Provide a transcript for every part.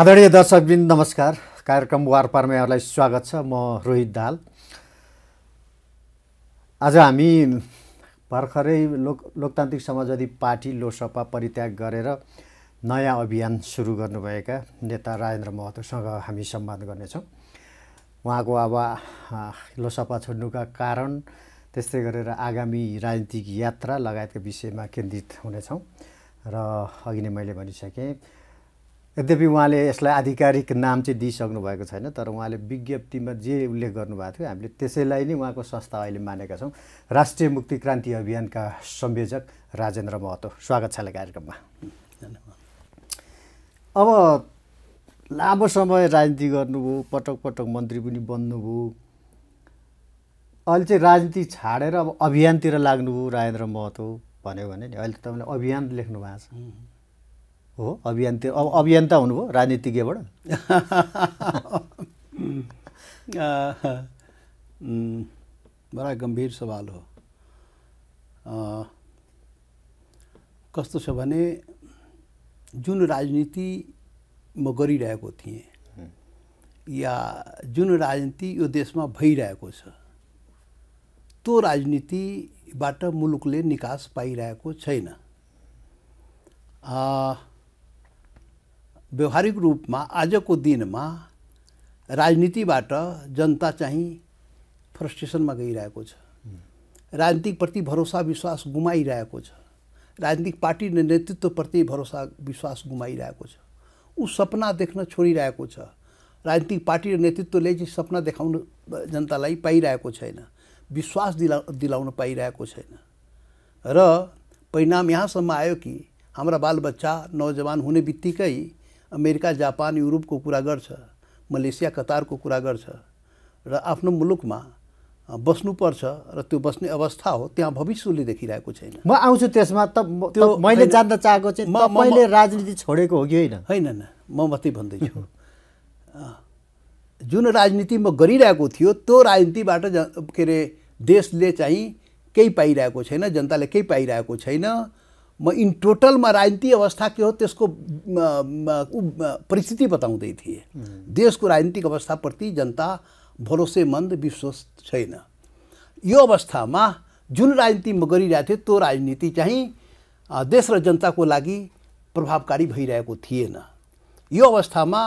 आदरणीय दर्शकबिन नमस्कार कार्यक्रम वारपारमा यहाँहरूलाई स्वागत छ म रोहित दाल आज हामी भर्खरै लोक लोकतान्त्रिक समाजवादी पार्टी लोकसभा परित्याग गरेर नयाँ अभियान सुरु गर्नुभएका नेता राजेन्द्र महतोसँग हामी सम्वाद गर्नेछौँ उहाँको अब लोकसभा छोड्नुका कारण त्यस्तै गरेर आगामी राजनीतिक यात्रा लगायतका विषयमा केन्द्रित हुनेछौँ र अघि नै मैले भनिसकेँ यद्यपि उहाँले यसलाई आधिकारिक नाम चाहिँ दिइसक्नु भएको छैन तर उहाँले विज्ञप्तिमा जे उल्लेख गर्नुभएको थियो हामीले त्यसैलाई नै उहाँको संस्था अहिले मानेका छौँ राष्ट्रिय मुक्ति क्रान्ति अभियानका संयोजक राजेन्द्र महतो स्वागत छ कार्यक्रममा अब लामो समय राजनीति गर्नुभयो पटक पटक मन्त्री पनि बन्नुभयो अहिले चाहिँ राजनीति छाडेर अब अभियानतिर लाग्नुभयो राजेन्द्र महतो भन्यो भने नि अहिले तपाईँले अभियान लेख्नु भएको छ हो अभियन्ता अब अभियन्ता हुनुभयो राजनीतिज्ञबाट बडा गम्भीर सवाल हो कस्तो छ भने जुन राजनीति म गरिरहेको थिएँ या जुन राजनीति यो देशमा भइरहेको छ त्यो राजनीतिबाट मुलुकले निकास पाइरहेको छैन व्यवहारिक रूपमा आजको दिनमा राजनीतिबाट जनता चाहिँ फ्रस्ट्रेसनमा गइरहेको छ राजनीतिकप्रति भरोसा विश्वास गुमाइरहेको छ राजनीतिक पार्टी नेतृत्वप्रति भरोसा विश्वास गुमाइरहेको छ ऊ सपना देख्न छोडिरहेको छ राजनीतिक पार्टी र नेतृत्वले चाहिँ सपना देखाउनु जनतालाई पाइरहेको छैन विश्वास दिला दिलाउन पाइरहेको छैन र परिणाम यहाँसम्म आयो कि हाम्रा बालबच्चा नौजवान हुने बित्तिकै अमेरिका जापान युरोपको कुरा गर्छ मलेसिया कतारको कुरा गर्छ र आफ्नो मुलुकमा बस्नुपर्छ र त्यो बस्ने अवस्था हो त्यहाँ भविष्यले उसले देखिरहेको छैन म आउँछु त्यसमा त त्यो मैले जान्न चाहेको चाहिँ मैले राजनीति छोडेको हो कि होइन होइन न म मात्रै भन्दैछु जुन राजनीति म गरिरहेको थियो त्यो राजनीतिबाट के अरे देशले चाहिँ केही पाइरहेको छैन जनताले केही पाइरहेको छैन म इन टोटलमा राजनीति अवस्था के हो त्यसको परिस्थिति बताउँदै थिएँ देशको राजनीतिक अवस्थाप्रति जनता भरोसेमन्द विश्वास छैन यो अवस्थामा जुन राजनीति म गरिरहेको थिएँ त्यो राजनीति चाहिँ देश र जनताको लागि प्रभावकारी भइरहेको थिएन यो अवस्थामा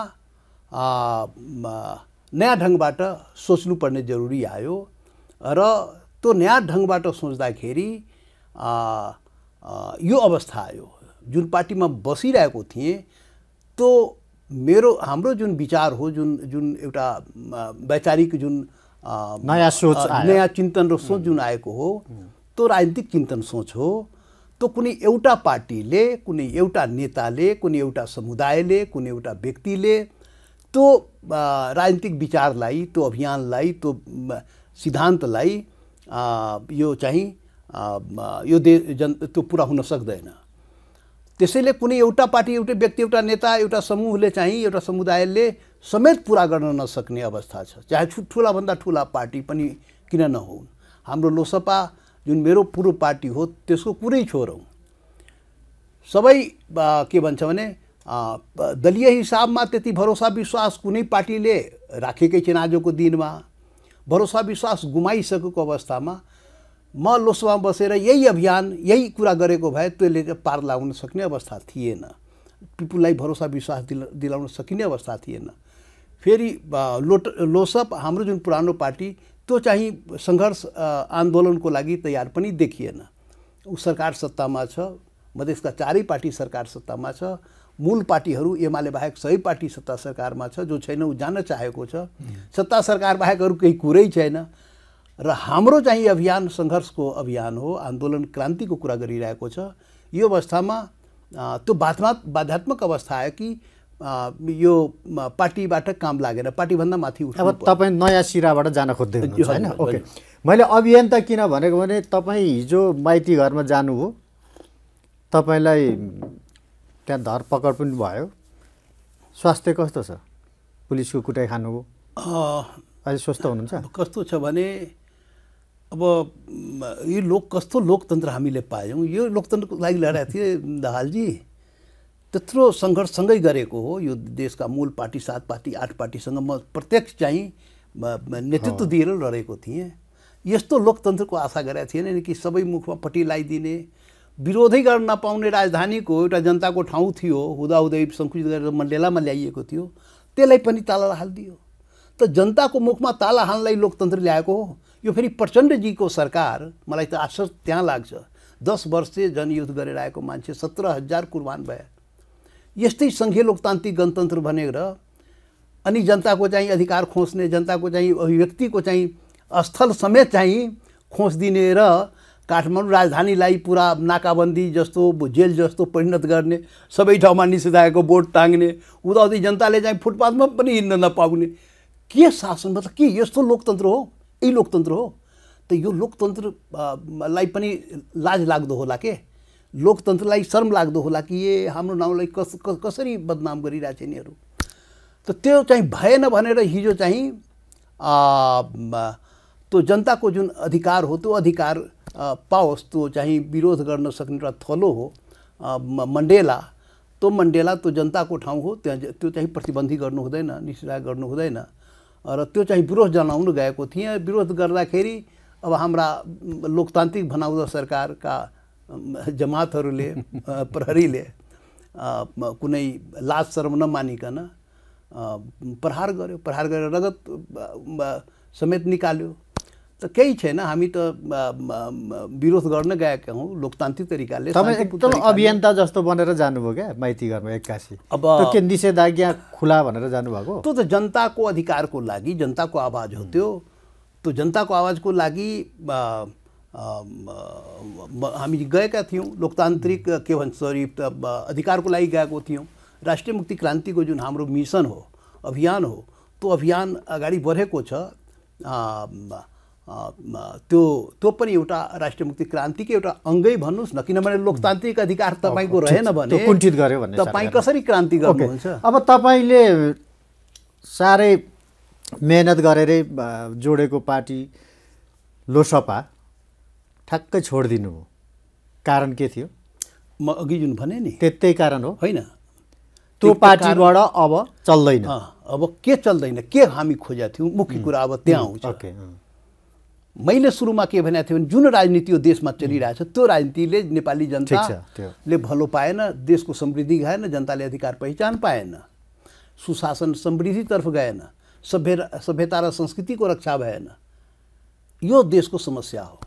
नयाँ ढङ्गबाट सोच्नुपर्ने जरुरी आयो र त्यो नयाँ ढङ्गबाट सोच्दाखेरि यो अवस्था आयो जुन पार्टीमा बसिरहेको थिएँ त्यो मेरो हाम्रो जुन विचार हो जुन जुन एउटा वैचारिक जुन नयाँ सोच नयाँ चिन्तन र सोच जुन आएको हो त्यो राजनीतिक चिन्तन सोच हो त्यो कुनै एउटा पार्टीले कुनै एउटा नेताले कुनै एउटा समुदायले कुनै एउटा व्यक्तिले त्यो राजनीतिक विचारलाई त्यो अभियानलाई त्यो सिद्धान्तलाई यो चाहिँ यो दे जन त्यो पुरा हुन सक्दैन त्यसैले कुनै एउटा पार्टी एउटै व्यक्ति एउटा नेता एउटा समूहले चाहिँ एउटा समुदायले समेत पुरा गर्न नसक्ने अवस्था छ चाहे छु ठुलाभन्दा ठुला पार्टी पनि किन नहुन् हाम्रो लोसपा जुन मेरो पूर्व पार्टी हो त्यसको कुरै हौ सबै के भन्छ भने दलीय हिसाबमा त्यति भरोसा विश्वास कुनै पार्टीले राखेकै छैन आजको दिनमा भरोसा विश्वास गुमाइसकेको अवस्थामा म लोकसभामा बसेर यही अभियान यही कुरा गरेको भए त्यसले पार लगाउन सक्ने अवस्था थिएन पिपुललाई भरोसा विश्वास दिला दिलाउन सकिने अवस्था थिएन फेरि लोट लोसप हाम्रो जुन पुरानो पार्टी त्यो चाहिँ सङ्घर्ष आन्दोलनको लागि तयार पनि देखिएन ऊ सरकार सत्तामा छ मधेसका चारै पार्टी सरकार सत्तामा छ मूल पार्टीहरू एमाले बाहेक सबै पार्टी सत्ता सरकारमा छ जो छैन ऊ जान चाहेको छ सत्ता सरकार बाहेक अरू केही कुरै छैन र हाम्रो चाहिँ अभियान सङ्घर्षको अभियान हो आन्दोलन क्रान्तिको कुरा गरिरहेको छ यो अवस्थामा त्यो बाध्मा बाध्यात्मक अवस्था आयो कि यो पार्टीबाट काम लागेर पार्टीभन्दा माथि अब तपाईँ नयाँ सिराबाट जान खोज्दै होइन ओके मैले अभियान त किन भनेको भने तपाईँ हिजो माइती घरमा जानु हो तपाईँलाई त्यहाँ धरपकड पनि भयो स्वास्थ्य कस्तो छ पुलिसको कुटाइ खानुभयो अहिले स्वस्थ हुनुहुन्छ कस्तो छ भने अब यो लोक कस्तो लोकतन्त्र हामीले पायौँ यो लोकतन्त्रको लागि लडाएको थिएँ दाहालजी त्यत्रो सङ्घर्षसँगै गरेको हो यो देशका मूल पार्टी सात पार्टी आठ पार्टीसँग म प्रत्यक्ष चाहिँ नेतृत्व दिएर लडेको थिएँ यस्तो लोकतन्त्रको आशा गरेका थिएन कि सबै मुखमा पट्टि लगाइदिने विरोधै गर्न नपाउने राजधानीको एउटा जनताको ठाउँ थियो हुँदाहुँदै सङ्कुचित गरेर मण्डेलामा ल्याइएको थियो त्यसलाई पनि ताला हालिदियो त जनताको मुखमा ताला हाल्नलाई लोकतन्त्र ल्याएको हो यो फेरि प्रचण्डजीको सरकार मलाई त आश्चर्य त्यहाँ लाग्छ दस वर्ष जनयुद्ध गरेर आएको मान्छे सत्र हजार कुर्बान भए यस्तै सङ्घीय लोकतान्त्रिक गणतन्त्र भनेर अनि जनताको चाहिँ अधिकार खोज्ने जनताको चाहिँ अभिव्यक्तिको चाहिँ स्थल समेत चाहिँ खोजिदिने र काठमाडौँ राजधानीलाई पुरा नाकाबन्दी जस्तो जेल जस्तो परिणत गर्ने सबै ठाउँमा निषेधाएको बोर्ड टाङ्ने उदाउँदै जनताले चाहिँ फुटपाथमा पनि हिँड्न नपाउने के शासन मतलब के यस्तो लोकतन्त्र हो यही लोकतन्त्र हो त यो लोकतन्त्रलाई पनि लाज लाग्दो होला के लोकतन्त्रलाई शर्म लाग्दो होला कि ए हाम्रो नाउँलाई कस कसरी बदनाम गरिरहेछ यिनीहरू त त्यो चाहिँ भएन भनेर हिजो चाहिँ त्यो जनताको जुन अधिकार हो त्यो अधिकार पाओस् त्यो चाहिँ विरोध गर्न सक्ने एउटा थलो हो मन्डेला त्यो मन्डेला त्यो जनताको ठाउँ हो त्यहाँ त्यो चाहिँ प्रतिबन्धी गर्नु हुँदैन निषेधा गर्नु हुँदैन र त्यो चाहिँ विरोध जनाउनु गएको थिएँ विरोध गर्दाखेरि अब हाम्रा लोकतान्त्रिक भनाउँदो सरकारका जमातहरूले प्रहरीले कुनै लाज शर्म नमानिकन प्रहार गर्यो प्रहार गरेर रगत समेत निकाल्यो त केही छैन हामी त विरोध गर्न गएका हौँ लोकतान्त्रिक तरिकाले एकदम अभियन्ता जस्तो बनेर जानुभयो क्या माइती घरमा एक्कासी अब के निषेधाज्ञा खुला भनेर जानुभएको त्यो त जनताको अधिकारको लागि जनताको आवाज हो त्यो त्यो जनताको आवाजको लागि हामी गएका थियौँ लोकतान्त्रिक के भन्छ सरी अधिकारको लागि गएको थियौँ राष्ट्रिय मुक्ति क्रान्तिको जुन हाम्रो मिसन हो अभियान हो त्यो अभियान अगाडि बढेको छ त्यो त्यो पनि एउटा राष्ट्रिय मुक्ति क्रान्तिको एउटा अङ्गै भन्नुहोस् न किनभने लोकतान्त्रिक अधिकार तपाईँको रहेन भने कुण्ठित गर्यो भने तपाईँ कसरी क्रान्ति गर्नुहुन्छ अब तपाईँले साह्रै मेहनत गरेरै जोडेको पार्टी लोसपा ठ्याक्कै छोडिदिनु हो कारण के थियो म अघि जुन भने नि त्यही कारण हो होइन त्यो पार्टीबाट अब चल्दैन अब के चल्दैन के हामी खोजेका थियौँ मुख्य कुरा अब त्यहाँ आउँछ मैले सुरुमा के भनेको थिएँ भने जुन राजनीति यो देशमा चलिरहेछ त्यो राजनीतिले नेपाली जनताले भलो पाएन देशको समृद्धि गएन जनताले अधिकार पहिचान पाएन सुशासन समृद्धितर्फ गएन सभ्य सभ्यता र संस्कृतिको रक्षा भएन यो देशको समस्या हो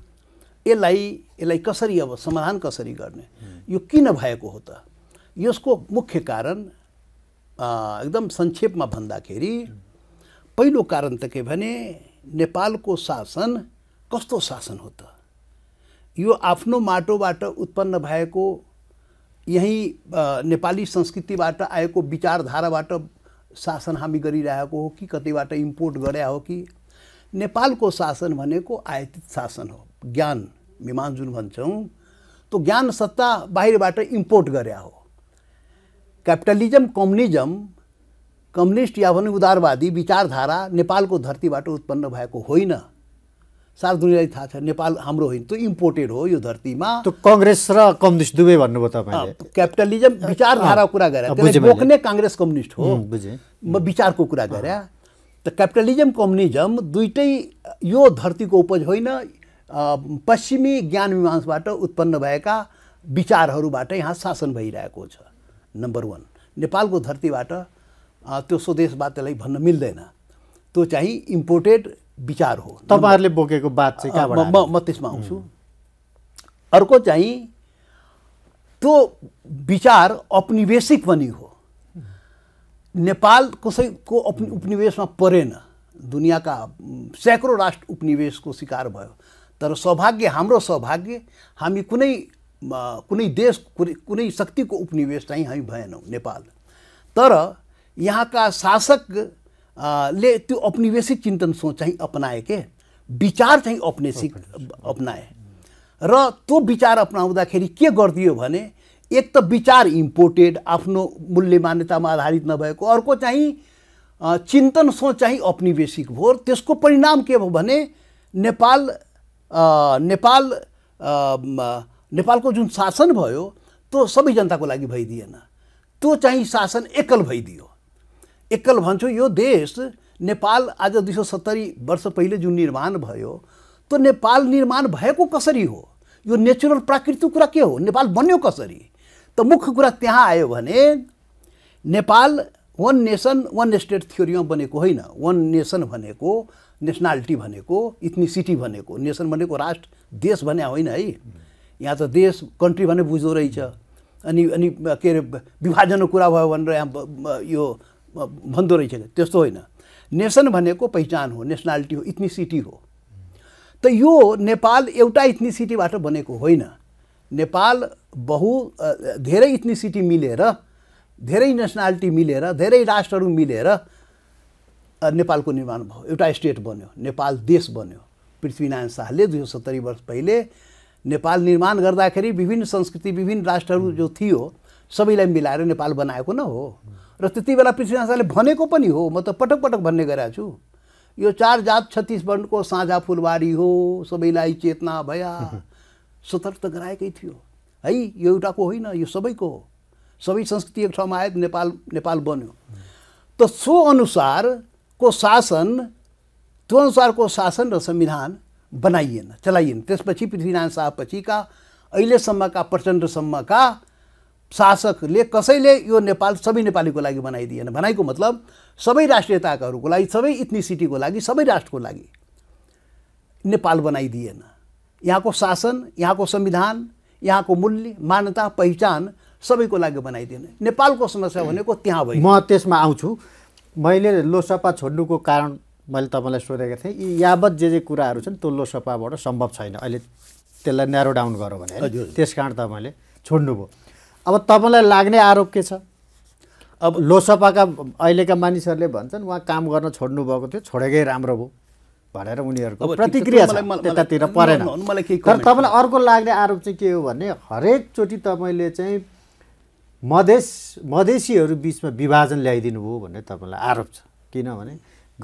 यसलाई यसलाई कसरी अब समाधान कसरी गर्ने यो किन भएको हो त यसको मुख्य कारण एकदम संक्षेपमा भन्दाखेरि पहिलो कारण त के भने नेपालको शासन कस्तो शासन हो त यो आफ्नो माटोबाट उत्पन्न भएको यहीँ नेपाली संस्कृतिबाट आएको विचारधाराबाट शासन हामी गरिरहेको हो कि कतैबाट इम्पोर्ट गरे हो कि नेपालको शासन भनेको आयातित शासन हो ज्ञान विमान जुन भन्छौँ त्यो ज्ञान सत्ता बाहिरबाट इम्पोर्ट गरे हो क्यापिटलिजम कम्युनिजम कम्युनिस्ट या भने उदारवादी विचारधारा नेपालको धरतीबाट उत्पन्न भएको होइन सारा दुनियाँलाई थाहा छ नेपाल हाम्रो होइन त्यो इम्पोर्टेड हो यो धरतीमा त्यो कङ्ग्रेस र कम्युनिस्ट दुवै भन्नुभयो तपाईँ क्यापिटलिजम विचारधाराको कुरा गरे बोक्ने काङ्ग्रेस कम्युनिस्ट हो म विचारको कुरा गरेँ त क्यापिटलिजम कम्युनिजम दुइटै यो धरतीको उपज होइन पश्चिमी ज्ञान विमांसबाट उत्पन्न भएका विचारहरूबाट यहाँ शासन भइरहेको छ नम्बर वान नेपालको धरतीबाट त्यो स्वदेशवाद त्यसलाई भन्न मिल्दैन त्यो चाहिँ इम्पोर्टेड विचार हो तपाईँहरूले बोकेको बात चाहिँ कहाँबाट म म त्यसमा आउँछु अर्को चाहिँ त्यो विचार औपनिवेशिक पनि हो नेपाल कसैको उपनिवेशमा परेन दुनियाँका सैकौँ राष्ट्र उपनिवेशको शिकार भयो तर सौभाग्य हाम्रो सौभाग्य हामी कुनै कुनै देश कुनै शक्तिको उपनिवेश चाहिँ हामी भएनौँ नेपाल तर यहाँका शासक ले त्यो औपनिवेशिक चिन्तन सोच चाहिँ अपनाए के विचार चाहिँ औपनिवेशिक अपनाए र त्यो विचार अपनाउँदाखेरि के गरिदियो भने एक त विचार इम्पोर्टेड आफ्नो मूल्य मान्यतामा आधारित नभएको अर्को चाहिँ चिन्तन सोच चाहिँ औपनिवेशिक भयो त्यसको परिणाम के भयो भने नेपाल नेपाल नेपालको जुन शासन भयो त्यो सबै जनताको लागि भइदिएन त्यो चाहिँ शासन एकल भइदियो एकल भन्छु यो देश नेपाल आज दुई सौ सत्तरी वर्ष पहिले जुन निर्माण भयो त्यो नेपाल निर्माण भएको कसरी हो यो नेचुरल प्राकृतिक कुरा के हो नेपाल बन्यो कसरी त मुख्य कुरा त्यहाँ आयो भने Nepal one nation one state थियोमा बनेको होइन वान नेसन भनेको नेसनालिटी भनेको इथनिसिटी भनेको नेसन भनेको राष्ट्र देश भने होइन है यहाँ त देश कन्ट्री भने बुझ्दो रहेछ अनि अनि के अरे विभाजनको कुरा भयो भनेर यहाँ यो भन्दो रहेछन् त्यस्तो होइन नेसन भनेको पहिचान हो नेसनालिटी हो इथनिसिटी हो त यो नेपाल एउटा इथनिसिटीबाट बनेको होइन नेपाल बहु धेरै इथनिसिटी मिलेर धेरै नेसनालिटी मिलेर धेरै राष्ट्रहरू मिलेर नेपालको निर्माण भयो एउटा स्टेट बन्यो नेपाल देश बन्यो पृथ्वीनारायण शाहले दुई सय सत्तरी वर्ष पहिले नेपाल निर्माण गर्दाखेरि विभिन्न संस्कृति विभिन्न राष्ट्रहरू जो थियो सबैलाई मिलाएर नेपाल बनाएको न हो र त्यति बेला पृथ्वीनारायण शाहले भनेको पनि हो म त पटक पटक भन्ने गरेको छु यो चार जात वर्णको साझा फुलबारी हो सबैलाई चेतना भया सतर्क गराएकै थियो है यो एउटाको होइन यो सबैको हो सबै संस्कृति एक ठाउँमा आयो नेपाल नेपाल बन्यो त सो अनुसारको शासन त्यो अनुसारको शासन र संविधान बनाइएन चलाइएन त्यसपछि पृथ्वीनारायण शाहपछिका अहिलेसम्मका प्रचण्डसम्मका शासकले कसैले यो नेपाल सबै नेपालीको लागि बनाइदिएन भनाइको मतलब सबै राष्ट्रियताहरूको लागि सबै इथनिसिटीको लागि सबै राष्ट्रको लागि नेपाल बनाइदिएन यहाँको शासन यहाँको संविधान यहाँको मूल्य मान्यता पहिचान सबैको लागि बनाइदिएन नेपालको समस्या भनेको त्यहाँ भयो म त्यसमा आउँछु मैले लोसपा छोड्नुको कारण मैले तपाईँलाई सोधेको थिएँ यी यावत जे जे कुराहरू छन् त्यो लोसपाबाट सम्भव छैन अहिले त्यसलाई न्यारो डाउन गरौँ भने त्यस कारण तपाईँले छोड्नुभयो अब तपाईँलाई लाग्ने आरोप के छ अब लोसपाका अहिलेका मानिसहरूले भन्छन् उहाँ काम गर्न छोड्नु भएको थियो छोडेकै राम्रो भयो भनेर उनीहरूको प्रतिक्रिया छ त्यतातिर परेन तर तपाईँलाई अर्को लाग्ने आरोप चाहिँ के हो भने हरेकचोटि तपाईँले चाहिँ मधेस मधेसीहरू बिचमा विभाजन ल्याइदिनु भयो भन्ने तपाईँलाई आरोप छ किनभने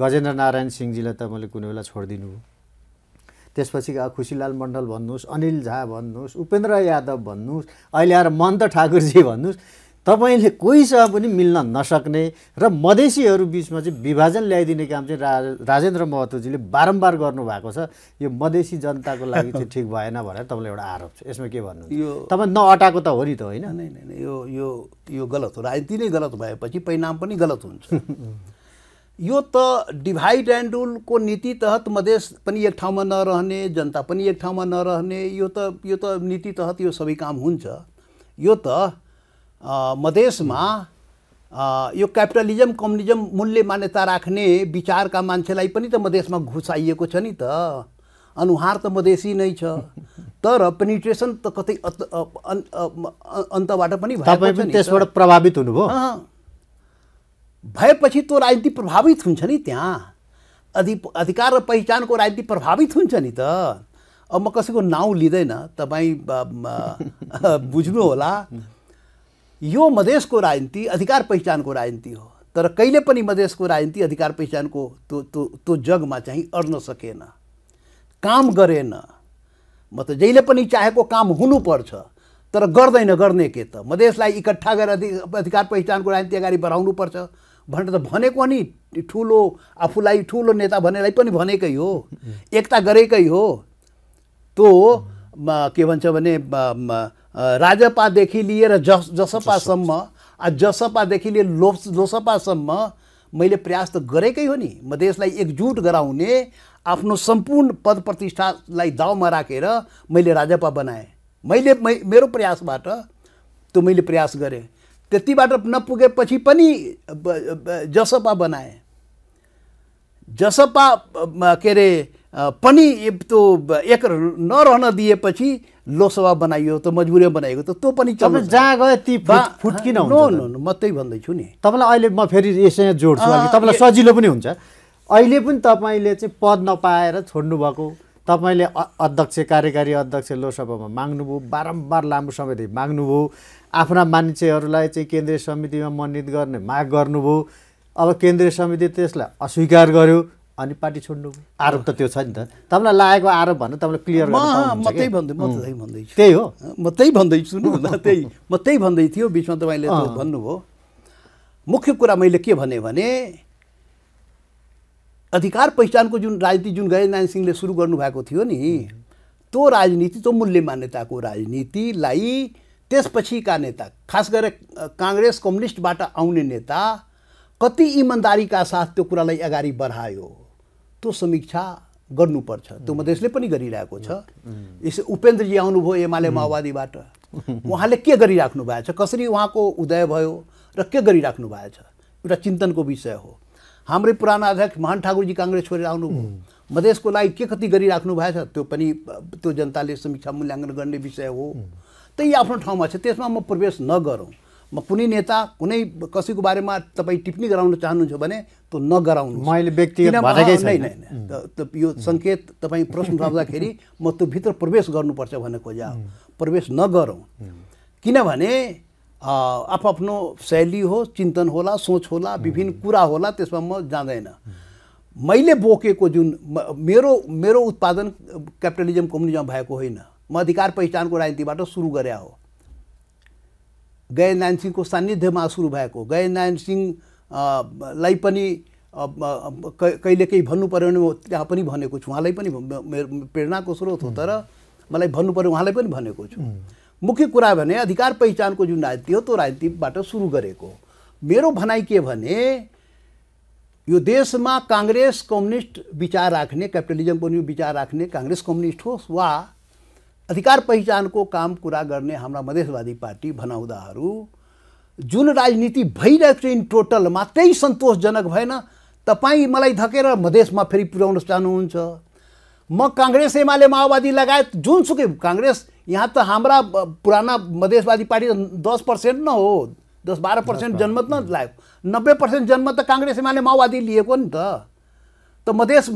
गजेन्द्र नारायण सिंहजीलाई तपाईँले कुनै बेला छोडिदिनु भयो त्यसपछि खुसीलाल मण्डल भन्नुहोस् अनिल झा भन्नुहोस् उपेन्द्र यादव भन्नुहोस् अहिले आएर मन्त ठाकुरजी भन्नुहोस् तपाईँले कोहीसँग पनि मिल्न नसक्ने र मधेसीहरू बिचमा चाहिँ विभाजन ल्याइदिने काम चाहिँ रा राजेन्द्र महतोजीले बारम्बार गर्नुभएको छ यो मधेसी जनताको लागि चाहिँ ठिक भएन भनेर तपाईँलाई एउटा आरोप छ यसमा के भन्नु यो तपाईँ नअटाएको त हो नि त होइन यो यो यो गलत हो राजनीति नै गलत भएपछि परिणाम पनि गलत हुन्छ यो त डिभाइड एन्ड रुलको नीति तहत मधेस पनि एक ठाउँमा नरहने जनता पनि एक ठाउँमा नरहने यो त यो त नीति तहत यो सबै काम हुन्छ यो त मधेसमा यो क्यापिटलिजम कम्युनिजम मूल्य मान्यता राख्ने विचारका मान्छेलाई पनि त मधेसमा घुसाइएको छ नि त अनुहार त मधेसी नै छ तर पेनिट्रेसन त कतै अन्तबाट पनि त्यसबाट प्रभावित हुनुभयो भएपछि त्यो राजनीति प्रभावित हुन्छ नि त्यहाँ अधि अधिकार र पहिचानको राजनीति प्रभावित हुन्छ नि त अब म कसैको नाउँ लिँदैन तपाईँ बुझ्नु होला यो मधेसको राजनीति अधिकार पहिचानको राजनीति हो तर कहिले पनि मधेसको राजनीति अधिकार पहिचानको त्यो त्यो त्यो जगमा चाहिँ अड्न सकेन काम गरेन म त जहिले पनि चाहेको काम हुनुपर्छ तर गर्दैन गर्ने के त मधेसलाई इकट्ठा गरेर अधिकार पहिचानको राजनीति अगाडि बढाउनुपर्छ भनेर त भनेको नि ठुलो आफूलाई ठुलो नेता भनेलाई पनि भनेकै हो एकता गरेकै हो त्यो के भन्छ भने राजपादेखि लिएर जस जसपासम्म जसपादेखि लिएर लो लोसपासम्म मैले प्रयास त गरेकै हो नि म देशलाई एकजुट गराउने आफ्नो सम्पूर्ण पद प्रतिष्ठालाई दाउमा राखेर मैले राजपा बनाएँ मैले मै मेरो प्रयासबाट त्यो मैले प्रयास गरेँ त्यतिबाट नपुगेपछि पनि जसपा बनाए जसपा के अरे पनि त्यो एक नरहन दिएपछि लोसभा बनाइयो त मजबुरी बनाएको त त्यो पनि जहाँ गयो ती फुटकिन हुन्छ म त्यही भन्दैछु नि तपाईँलाई अहिले म फेरि यसै जोड्छु तपाईँलाई सजिलो पनि हुन्छ अहिले पनि तपाईँले चाहिँ पद नपाएर छोड्नु भएको तपाईँले अध्यक्ष कार्यकारी अध्यक्ष लोकसभामा माग्नुभयो बारम्बार लामो समयदेखि माग्नुभयो आफ्ना मान्छेहरूलाई चाहिँ केन्द्रीय समितिमा मनोनित गर्ने माग गर्नुभयो अब केन्द्रीय समिति त्यसलाई अस्वीकार गर्यो अनि पार्टी छोड्नु आरोप त त्यो छ नि त तपाईँलाई लागेको आरोप भन्नु तपाईँलाई क्लियर म त्यही म भन्दैछु त्यही हो म त्यही भन्दैछु न त्यही म त्यही भन्दै थियो बिचमा तपाईँले भन्नुभयो मुख्य कुरा मैले के भने अधिकार पहिचानको जुन राजनीति जुन गजेन्द्रनारायण सिंहले सुरु गर्नुभएको थियो नि त्यो राजनीति त्यो मूल्य मान्यताको राजनीतिलाई त्यसपछिका नेता खास गरेर काङ्ग्रेस कम्युनिस्टबाट आउने नेता कति इमान्दारीका साथ त्यो कुरालाई अगाडि बढायो त्यो समीक्षा गर्नुपर्छ त्यो मधेसले पनि गरिरहेको छ यसै उपेन्द्रजी आउनुभयो एमाले माओवादीबाट उहाँले के गरिराख्नु भएको छ कसरी उहाँको उदय भयो र के गरिराख्नु भएको छ एउटा चिन्तनको विषय हो हाम्रै पुराना अध्यक्ष महान ठाकुरजी काङ्ग्रेस छोडेर आउनुभयो मधेसको लागि के कति गरिराख्नु भएछ त्यो पनि त्यो जनताले समीक्षा मूल्याङ्कन गर्ने विषय हो त्यही आफ्नो ठाउँमा छ त्यसमा म प्रवेश नगरौँ म कुनै नेता कुनै कसैको बारेमा तपाईँ टिप्पणी गराउन चाहनुहुन्छ भने त्यो नगराउनु मैले यो सङ्केत तपाईँ प्रश्न राख्दाखेरि म त्यो भित्र प्रवेश गर्नुपर्छ भन्ने खोजा प्रवेश नगरौँ किनभने आफ्नो शैली हो चिन्तन होला सोच होला विभिन्न कुरा होला त्यसमा म जाँदैन मैले बोकेको जुन मेरो मेरो उत्पादन क्यापिटलिजम कम्युनिजम भएको होइन म अधिकार पहिचानको राजनीतिबाट सुरु गरे हो गयनारायण सिंहको सान्निध्यमा सुरु भएको गयनारायण लाई पनि कहिलेकाहीँ भन्नु पऱ्यो भने म त्यहाँ पनि भनेको छु उहाँलाई पनि मेरो प्रेरणाको स्रोत हो तर मलाई भन्नु पऱ्यो उहाँलाई पनि भनेको छु मुख्य कुरा भने अधिकार पहिचानको जुन राजनीति हो त्यो राजनीतिबाट सुरु गरेको मेरो भनाइ के भने यो देशमा काङ्ग्रेस कम्युनिस्ट विचार राख्ने क्यापिटलिजम पनि विचार राख्ने काङ्ग्रेस कम्युनिस्ट होस् वा अधिकार पहिचानको काम कुरा गर्ने हाम्रा मधेसवादी पार्टी भनाउँदाहरू जुन राजनीति भइरहेको छ इन टोटल मात्रै सन्तोषजनक भएन तपाईँ मलाई धकेर मधेसमा फेरि पुर्याउन चाहनुहुन्छ म काङ्ग्रेस एमाले माओवादी लगायत जुनसुकै काङ्ग्रेस यहाँ त हाम्रा पुराना मधेसवादी पार्टी त दस पर्सेन्ट न हो दस बाह्र पर्सेन्ट जनमत न लाग्यो नब्बे पर्सेन्ट जनमत त काङ्ग्रेस एमाले माओवादी लिएको नि त त मधेस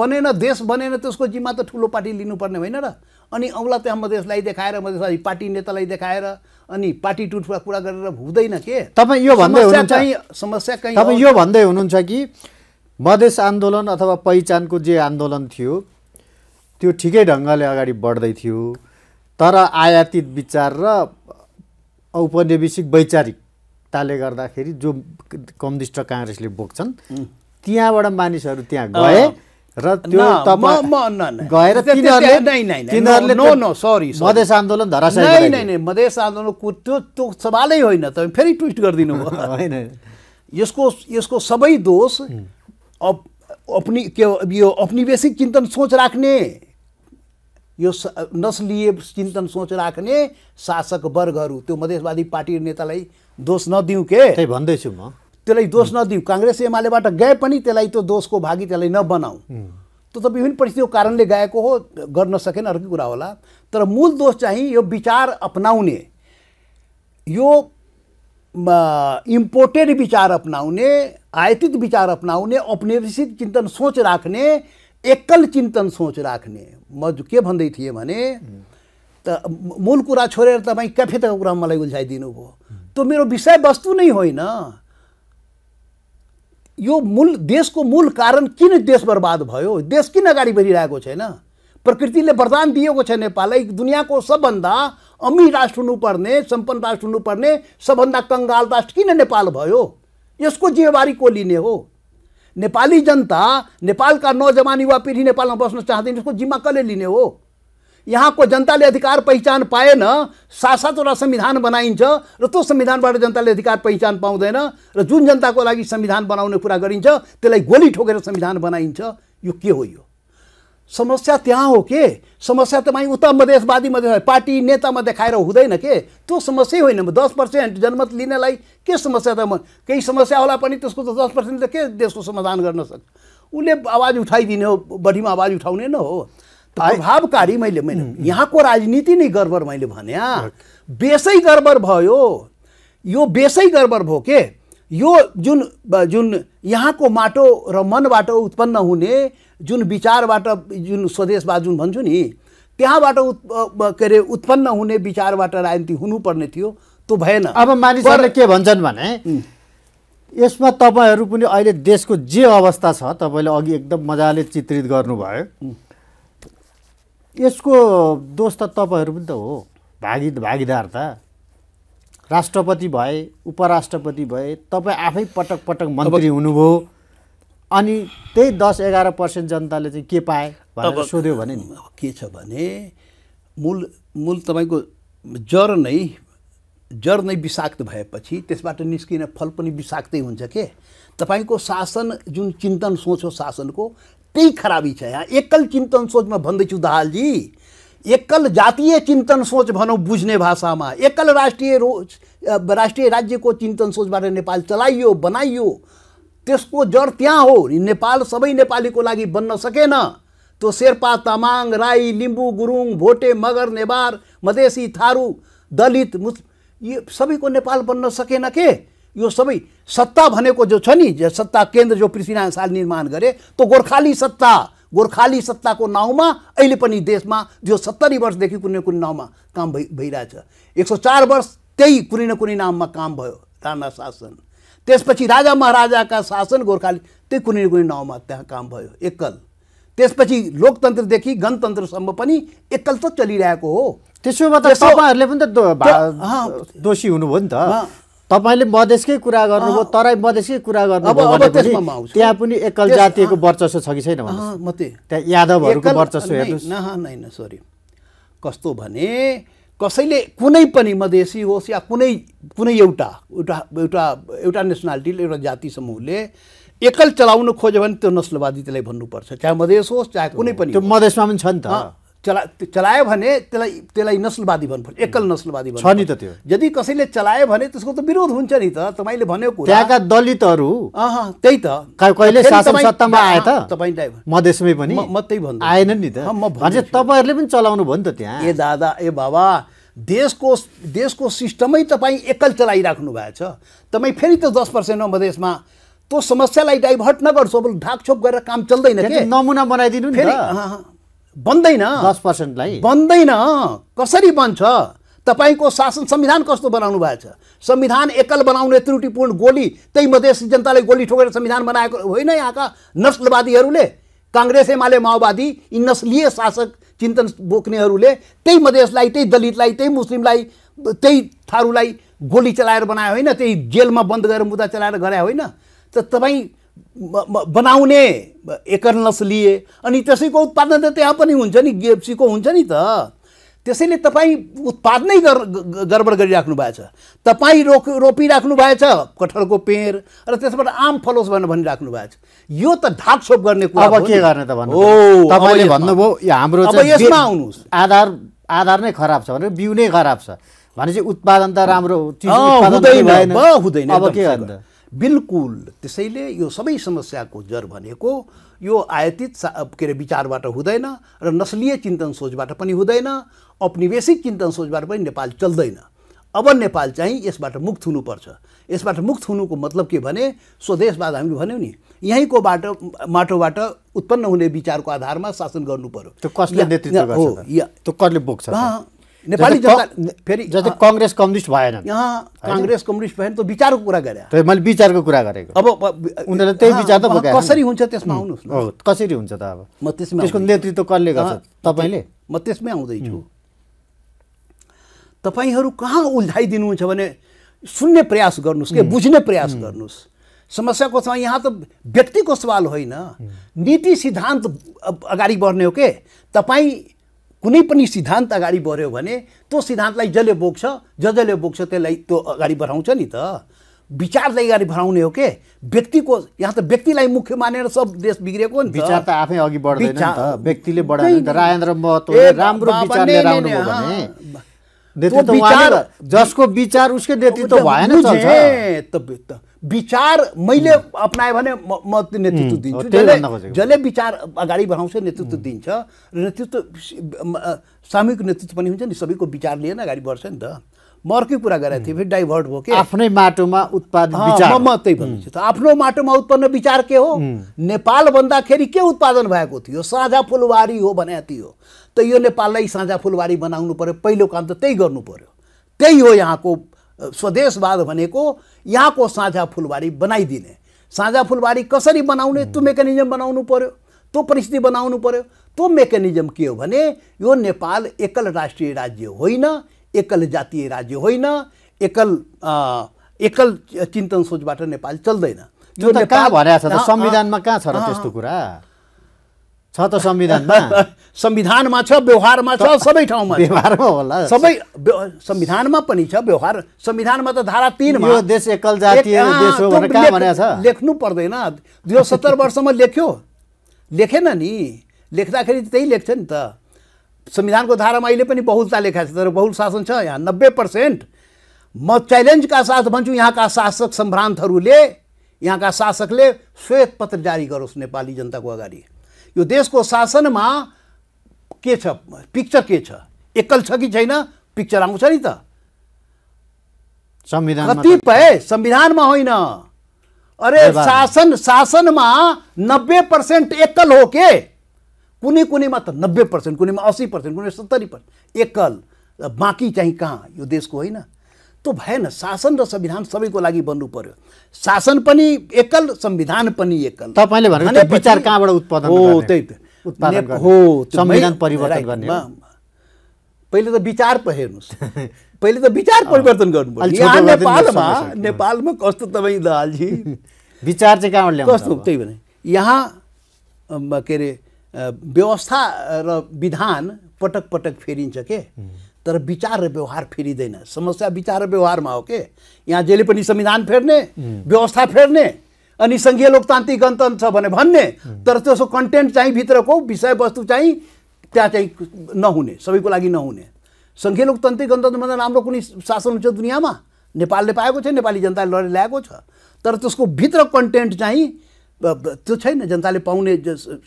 बनेन देश बनेन त्यसको जिम्मा त ठुलो पार्टी लिनुपर्ने होइन र अनि औँला त्यहाँ मधेसलाई देखाएर मधेसवादी पार्टी नेतालाई देखाएर अनि पार्टी टुटफुट कुरा गरेर हुँदैन के तपाईँ यो भन्दै हुनुहुन्छ समस्या कहीँ तपाईँ यो भन्दै हुनुहुन्छ कि मधेस आन्दोलन अथवा पहिचानको जे आन्दोलन थियो त्यो ठिकै ढङ्गले अगाडि बढ्दै थियो तर आयातित विचार र औपनिवेशिक वैचारिकताले गर्दाखेरि जो कम्युनिस्ट काङ्ग्रेसले बोक्छन् त्यहाँबाट मानिसहरू त्यहाँ गए र त्यो गएर मधेस आन्दोलन मधेस आन्दोलन त्यो त्यो सवालै होइन तपाईँ फेरि ट्विट गरिदिनु भयो होइन यसको यसको सबै दोष अप अपनी के यो औपनिवेशिक चिन्तन सोच राख्ने यो नस्लिए चिन्तन सोच राख्ने शासक वर्गहरू त्यो मधेसवादी पार्टी नेतालाई दोष नदिउँ के भन्दैछु म त्यसलाई दोष नदिउँ काङ्ग्रेस एमालेबाट गए पनि त्यसलाई त्यो दोषको भागी त्यसलाई नबनाऊ त्यो त विभिन्न परिस्थितिको कारणले गएको हो गर्न सकेन अर्कै कुरा होला तर मूल दोष चाहिँ यो विचार अपनाउने यो इम्पोर्टेड विचार अपनाउने आयातित विचार अपनाउने औपनिवेशित चिन्तन सोच राख्ने एकल चिन्तन सोच राख्ने म के भन्दै थिएँ भने त मूल कुरा छोडेर तपाईँ क्याफेतको कुरा मलाई उल्झाइदिनु भयो त्यो मेरो विषयवस्तु नै होइन यो मूल देशको मूल कारण किन देश बर्बाद भयो देश किन अगाडि बढिरहेको छैन प्रकृतिले वरदान दिएको छ नेपाललाई दुनियाँको सबभन्दा अमीर राष्ट्र हुनुपर्ने सम्पन्न राष्ट्र हुनुपर्ने सबभन्दा कङ्गाल राष्ट्र किन नेपाल भयो यसको जिम्मेवारी को लिने हो नेपाली जनता नेपालका नौजवान युवा पिँढी नेपालमा बस्न चाहँदैन उसको जिम्मा कसले लिने हो यहाँको जनताले अधिकार पहिचान पाएन सात सातवटा संविधान बनाइन्छ र त्यो संविधानबाट जनताले अधिकार पहिचान पाउँदैन र जुन जनताको लागि संविधान बनाउने कुरा गरिन्छ त्यसलाई गोली ठोकेर संविधान बनाइन्छ यो के हो यो समस्या त्यहाँ हो के समस्या तपाईँ उता मधेसवादी मधेस पार्टी नेतामा देखाएर हुँदैन के त्यो समस्या होइन दस पर्सेन्ट जनमत लिनलाई के समस्या त म केही समस्या होला पनि त्यसको त दस पर्सेन्ट त के देशको समाधान गर्न सक्छ उसले आवाज उठाइदिने हो बढीमा आवाज उठाउने न हो प्रभावकारी मैले मैले यहाँको राजनीति नै गडबड मैले भने बेसै गडबड भयो यो बेसै गडबड भयो के यो जुन जुन यहाँको माटो र मनबाट उत्पन्न हुने जुन विचारबाट जुन स्वदेशबाट जुन भन्छु नि त्यहाँबाट उत् के अरे उत्पन्न हुने विचारबाट राजनीति हुनुपर्ने थियो त्यो भएन अब मानिसहरूले के भन्छन् भने यसमा तपाईँहरू पनि अहिले देशको जे अवस्था छ तपाईँले अघि एकदम मजाले चित्रित गर्नुभयो यसको दोष त तपाईँहरू पनि त हो भागी भागीदार त राष्ट्रपति भए उपराष्ट्रपति भए तपाईँ आफै पटक पटक मन्त्री हुनुभयो अनि त्यही दस एघार पर्सेन्ट जनताले चाहिँ के पाए भनेर सोध्यो भने नि के छ भने मूल मूल तपाईँको जर नै जर नै विषाक्त भएपछि त्यसबाट निस्किने फल पनि विषाक्तै हुन्छ के तपाईँको शासन जुन चिन्तन सोच हो शासनको त्यही खराबी छ यहाँ एकल चिन्तन सोचमा भन्दैछु दाहालजी एकल जातीय चिन्तन सोच भनौँ बुझ्ने भाषामा एकल राष्ट्रिय रो राष्ट्रिय राज्यको चिन्तन सोचबाट नेपाल चलाइयो बनाइयो त्यसको जड त्यहाँ हो नेपाल सबै नेपालीको लागि बन्न सकेन त्यो शेर्पा तामाङ राई लिम्बू गुरुङ भोटे मगर नेवार मधेसी थारू दलित मुस् यो सबैको नेपाल बन्न सकेन के यो सबै सत्ता भनेको जो छ नि सत्ता केन्द्र जो पृथ्वीनारायण शाह निर्माण गरे त्यो गोर्खाली सत्ता गोर्खाली सत्ताको नाउँमा अहिले पनि देशमा जो सत्तरी वर्षदेखि कुनै कुनै नाउँमा काम भइ भइरहेछ एक सौ चार वर्ष त्यही कुनै न कुनै नाममा काम भयो राणा शासन त्यसपछि राजा महाराजाका शासन गोर्खाली त्यही कुनै न कुनै नाउँमा त्यहाँ काम भयो एकल त्यसपछि लोकतन्त्रदेखि गणतन्त्रसम्म पनि एकल त चलिरहेको हो त्यसो त तपाईँहरूले पनि त दोषी हुनुभयो नि त तपाईँले मधेसकै कुरा गर्नुभयो तराई मधेसकै कुरा गर्नुभयो त्यहाँ पनि एकल जातिको वर्चस्व छ कि छैन त्यहाँ यादवहरूको वर्चस्व हेर्नु सरी कस्तो भने कसैले कुनै पनि मधेसी होस् या कुनै कुनै एउटा एउटा एउटा एउटा नेसनालिटी एउटा जाति समूहले एकल चलाउन खोज्यो भने त्यो नस्लवादी त्यसलाई भन्नुपर्छ चाहे मधेस होस् चाहे कुनै पनि त्यो मधेसमा पनि छ नि त चला चलायो भने त्यसलाई त्यसलाई नस्लवादी भन्नुपर्छ एकल नस्लवादी भन्नु छ नि त त्यो यदि कसैले चलायो भने त्यसको त विरोध हुन्छ नि त तपाईँले भनेको त्यहाँका दलितहरू त्यही त कहिले शासन सत्तामा आए त तपाईँ मधेसमै पनि म त्यही भन्नु आएन नि त तपाईँहरूले पनि चलाउनु भयो नि त त्यहाँ ए दादा ए बाबा देशको देशको सिस्टमै तपाईँ एकल चलाइराख्नु भएको छ तपाईँ फेरि त दस पर्सेन्ट मधेसमा त्यो समस्यालाई डाइभर्ट नगर्छु अब ढाकछोप गरेर काम चल्दैन नमुना बनाइदिनु फेरि बन्दैन दस पर्सेन्टलाई बन्दैन कसरी बन्छ तपाईँको शासन संविधान कस्तो बनाउनु भएको छ संविधान एकल बनाउने त्रुटिपूर्ण गोली त्यही मधेसी जनताले गोली ठोकेर संविधान बनाएको होइन यहाँका नस्लवादीहरूले काङ्ग्रेस एमाले माओवादी यी नस्लीय शासक चिन्तन बोक्नेहरूले त्यही मधेसलाई त्यही दलितलाई त्यही मुस्लिमलाई त्यही थारूलाई गोली चलाएर बनायो होइन त्यही जेलमा बन्द गरेर मुद्दा चलाएर गरायो होइन त तपाईँ बनाउने एकर्नस लिए अनि त्यसैको उत्पादन त त्यहाँ पनि हुन्छ नि गेप्सीको हुन्छ नि त त्यसैले तपाईँ उत्पादनै गर गडबड गरिराख्नु भएछ तपाईँ रोक रोपिराख्नु भएको छ कठहरको पेर र त्यसबाट आम फलोस् भनेर भनिराख्नु भएको छ यो त ढाकछोप गर्ने कुरा अब के गर्ने त भन्नु तपाईँले भन्नुभयो यो हाम्रो यसमा आउनुहोस् आधार आधार नै खराब छ भने बिउ नै खराब छ भनेपछि उत्पादन त राम्रो हुँदैन अब के गर्नु त बिल्कुल त्यसैले यो सबै समस्याको जर भनेको यो आयतित के अरे विचारबाट हुँदैन र नस्लीय चिन्तन सोचबाट पनि हुँदैन औपनिवेशिक चिन्तन सोचबाट पनि नेपाल चल्दैन अब नेपाल चाहिँ यसबाट मुक्त हुनुपर्छ यसबाट मुक्त हुनुको मतलब के भने स्वदेशवाद हामीले भन्यौँ नि यहीँको बाटो माटोबाट उत्पन्न हुने विचारको आधारमा शासन गर्नु पर्यो कसले नेतृत्व गर्छ नेपाली जनता फेरि जस्तै कङ्ग्रेस कम्युनिस्ट भएन यहाँ कङ्ग्रेस कम्युनिस्ट भएन त विचारको कुरा गरे मैले विचारको कुरा गरेको अब उनीहरूले त्यही विचार त कसरी हुन्छ त्यसमा आउनुहोस् न कसरी हुन्छ त अब म त्यसमा त्यसको नेतृत्व कसले गर्छ तपाईँले म त्यसमै आउँदैछु तपाईँहरू कहाँ उल्झाइदिनुहुन्छ भने सुन्ने प्रयास गर्नुहोस् के बुझ्ने प्रयास गर्नुहोस् समस्याको छ यहाँ त व्यक्तिको सवाल होइन नीति सिद्धान्त अगाडि बढ्ने हो के तपाईँ कुनै पनि सिद्धान्त अगाडि बढ्यो भने त्यो सिद्धान्तलाई जसले बोक्छ ज जसले बोक्छ त्यसलाई त्यो अगाडि बढाउँछ नि त विचारलाई अगाडि बढाउने हो के व्यक्तिको यहाँ त व्यक्तिलाई मुख्य मानेर सब देश बिग्रेको नि विचार त आफै अघि बढ्दैन व्यक्तिले राम्रो विचार जसको विचार उसकै नेतृत्व भएन विचार मैले अप्नाएँ भने म म नेतृत्व दिन्छु जसले जसले विचार अगाडि बढाउँछ नेतृत्व दिन्छ र नेतृत्व सामूहिक नेतृत्व पनि हुन्छ नि सबैको विचार लिएर अगाडि बढ्छ नि त म अर्कै कुरा गरेको थिएँ फेरि डाइभर्ट भयो कि आफ्नै माटोमा उत्पादन म त्यही भन्छु त आफ्नो माटोमा उत्पन्न विचार के हो नेपाल भन्दाखेरि के उत्पादन भएको थियो साझा फुलबारी हो भने थियो त यो नेपाललाई साझा फुलबारी बनाउनु पर्यो पहिलो काम त त्यही गर्नु पऱ्यो त्यही हो यहाँको स्वदेशवाद भनेको यहाँको साझा फुलबारी बनाइदिने साझा फुलबारी कसरी बनाउने त्यो मेकानिजम बनाउनु पर्यो त्यो परिस्थिति बनाउनु पर्यो त्यो मेकानिजम के हो भने यो नेपाल एकल राष्ट्रिय राज्य होइन एकल जातीय राज्य होइन एकल एकल चिन्तन सोचबाट नेपाल चल्दैन त्यो त कहाँ भनेको छ संविधानमा कहाँ छ र त्यस्तो कुरा छ त संविधानमा संविधानमा छ व्यवहारमा छ सबै ठाउँमा व्यवहारमा होला सबै संविधानमा पनि छ व्यवहार संविधानमा त धारा तिनमा देश एकल जातीय देश हो भनेर कहाँ भनेको छ लेख्नु पर्दैन दुई सत्तर वर्षमा लेख्यो लेखेन नि लेख्दाखेरि त्यही लेख्छ नि त संविधानको धारामा अहिले पनि बहुलता लेखाएको छ तर बहुल शासन छ यहाँ नब्बे पर्सेन्ट म च्यालेन्जका साथ भन्छु यहाँका शासक सम्भ्रान्तहरूले यहाँका शासकले श्वेत पत्र जारी गरोस् नेपाली जनताको अगाडि यो शासन में के पिक्चर के एकल छाइन पिक्चर आतीपय संविधान में होना अरे शासन शासन में नब्बे पर्सेंट एकल हो के कुनै में तो नब्बे कुछ में अस्सी पर्सेंट कुछ सत्तरी पर्सेंट एकल बाकी चाहिँ कहाँ यो को होना त्यो भएन शासन र संविधान सबैको लागि बन्नु पर्यो शासन पनि एकल संविधान पनि एकल तपाईँले भन्नु विचार कहाँबाट उत्पादन हो त्यही त हो संविधान परिवर्तन गर्ने पहिले त विचार त हेर्नुहोस् पहिले त विचार परिवर्तन गर्नु यहाँ नेपालमा नेपालमा कस्तो तपाईँ दाजी विचार चाहिँ कहाँबाट ल्याउनु कस्तो त्यही भने यहाँ के अरे व्यवस्था र विधान पटक पटक फेरिन्छ के तर विचार र व्यवहार फेरिँदैन समस्या विचार र व्यवहारमा हो के यहाँ जहिले पनि संविधान फेर्ने व्यवस्था फेर्ने अनि सङ्घीय लोकतान्त्रिक गणतन्त्र छ भने भन्ने तर त्यसको कन्टेन्ट चाहिँ भित्रको विषयवस्तु चाहिँ त्यहाँ चाहिँ नहुने सबैको लागि नहुने सङ्घीय लोकतान्त्रिक गणतन्त्रभन्दा राम्रो कुनै शासन हुन्छ दुनियाँमा नेपालले पाएको छ नेपाली जनताले लडेर ल्याएको छ तर त्यसको भित्र कन्टेन्ट चाहिँ त्यो छैन जनताले पाउने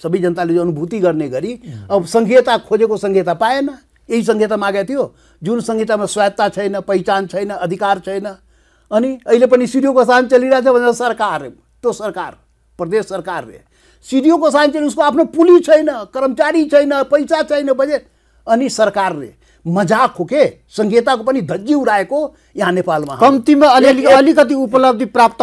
सबै जनताले अनुभूति गर्ने गरी अब सङ्घीयता खोजेको सङ्घीयता पाएन यही संहिता मागेको थियो जुन संहितामा स्वायत्ता छैन पहिचान छैन अधिकार छैन अनि अहिले पनि सिडिओको शासन चलिरहेछ भनेर सरकार त्यो सरकार प्रदेश सरकारले सिडिओको शासन चलि उसको आफ्नो पुलिस छैन कर्मचारी छैन पैसा छैन बजेट अनि सरकारले मजाक हो के संहिताको पनि धज्जी उडाएको यहाँ नेपालमा कम्तीमा अलिअलि अलिकति उपलब्धि प्राप्त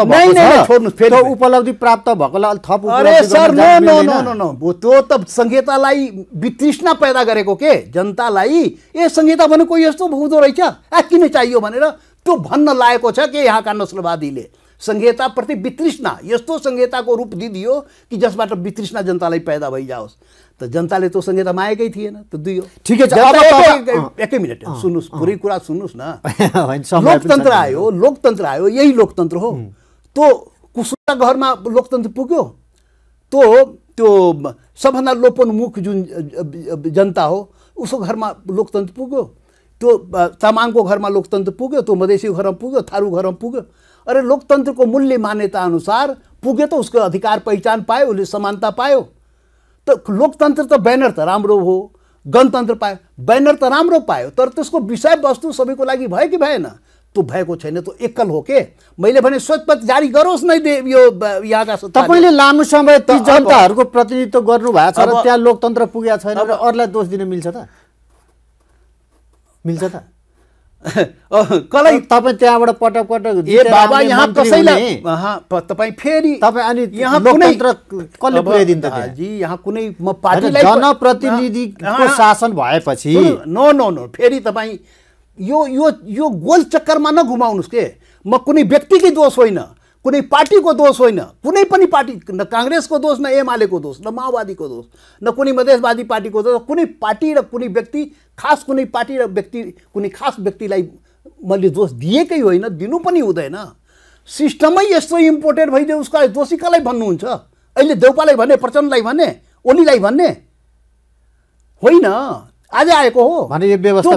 छोड्नु फेरि उपलब्धि प्राप्त भएकोलाई थप अरे सर नो नो नो त्यो त संहितालाई वितृष्णा पैदा गरेको के जनतालाई ए संहिता भनेको यस्तो हुँदो रहेछ ए किन चाहियो भनेर त्यो भन्न लागेको छ के यहाँका नस्लवादीले संहिताप्रति वितृष्णा यस्तो संहिताको रूप दिदियो कि जसबाट वितृष्णा जनतालाई पैदा भइजाओस् त जनताले त्यो त मागेकै थिएन त दुई हो ठिकै छ एकै मिनट सुन्नुहोस् पुरै कुरा सुन्नुहोस् न लोकतन्त्र आयो लोकतन्त्र आयो यही लोकतन्त्र हो तँ कुसुका घरमा लोकतन्त्र पुग्यो तँ त्यो सबभन्दा लोपनमुख जुन जनता हो उसको घरमा लोकतन्त्र पुग्यो त्यो तामाङको घरमा लोकतन्त्र पुग्यो त्यो मधेसी घरमा पुग्यो थारू घरमा पुग्यो अरे लोकतन्त्रको मूल्य मान्यता अनुसार पुग्यो त उसको अधिकार पहिचान पायो उसले समानता पायो त लोकतन्त्र त ब्यानर त राम्रो हो गणतन्त्र पायो ब्यानर त राम्रो पायो तर त्यसको विषयवस्तु सबैको लागि भयो कि भएन त्यो भएको छैन त्यो एकल हो के मैले भने श्वेतपत्र जारी गरोस् नै यो यहाँका तपाईँले लामो समय ती जनताहरूको प्रतिनिधित्व गर्नुभएको छ र त्यहाँ लोकतन्त्र पुगेको छैन अरूलाई दोष दिन मिल्छ त मिल्छ त कसलाई तपाईँ त्यहाँबाट पटक पटक ए बाबा यहाँ कसैलाई तपाईँ फेरि तपाईँ अनि यहाँ लोकतन्त्र कसले पुर्याइदिन्छ जी यहाँ कुनै म पार्टीलाई जनप्रतिनिधिको शासन भएपछि नो नो नो फेरि तपाईँ यो यो यो गोल चक्करमा नघुमाउनुहोस् के म कुनै व्यक्तिकै दोष होइन कुनै पार्टीको दोष होइन कुनै पनि पार्टी न काङ्ग्रेसको दोष न एमालेको दोष न माओवादीको दोष न कुनै मधेसवादी पार्टीको दोष कुनै पार्टी र कुनै व्यक्ति खास कुनै पार्टी र व्यक्ति कुनै खास व्यक्तिलाई मैले दोष दिएकै होइन दिनु पनि हुँदैन सिस्टमै यस्तो इम्पोर्टेन्ट भइदियो उसको दोषी कसलाई भन्नुहुन्छ अहिले देउपालाई भन्ने प्रचण्डलाई भन्ने ओलीलाई भन्ने होइन आज आएको हो भने यो व्यवस्था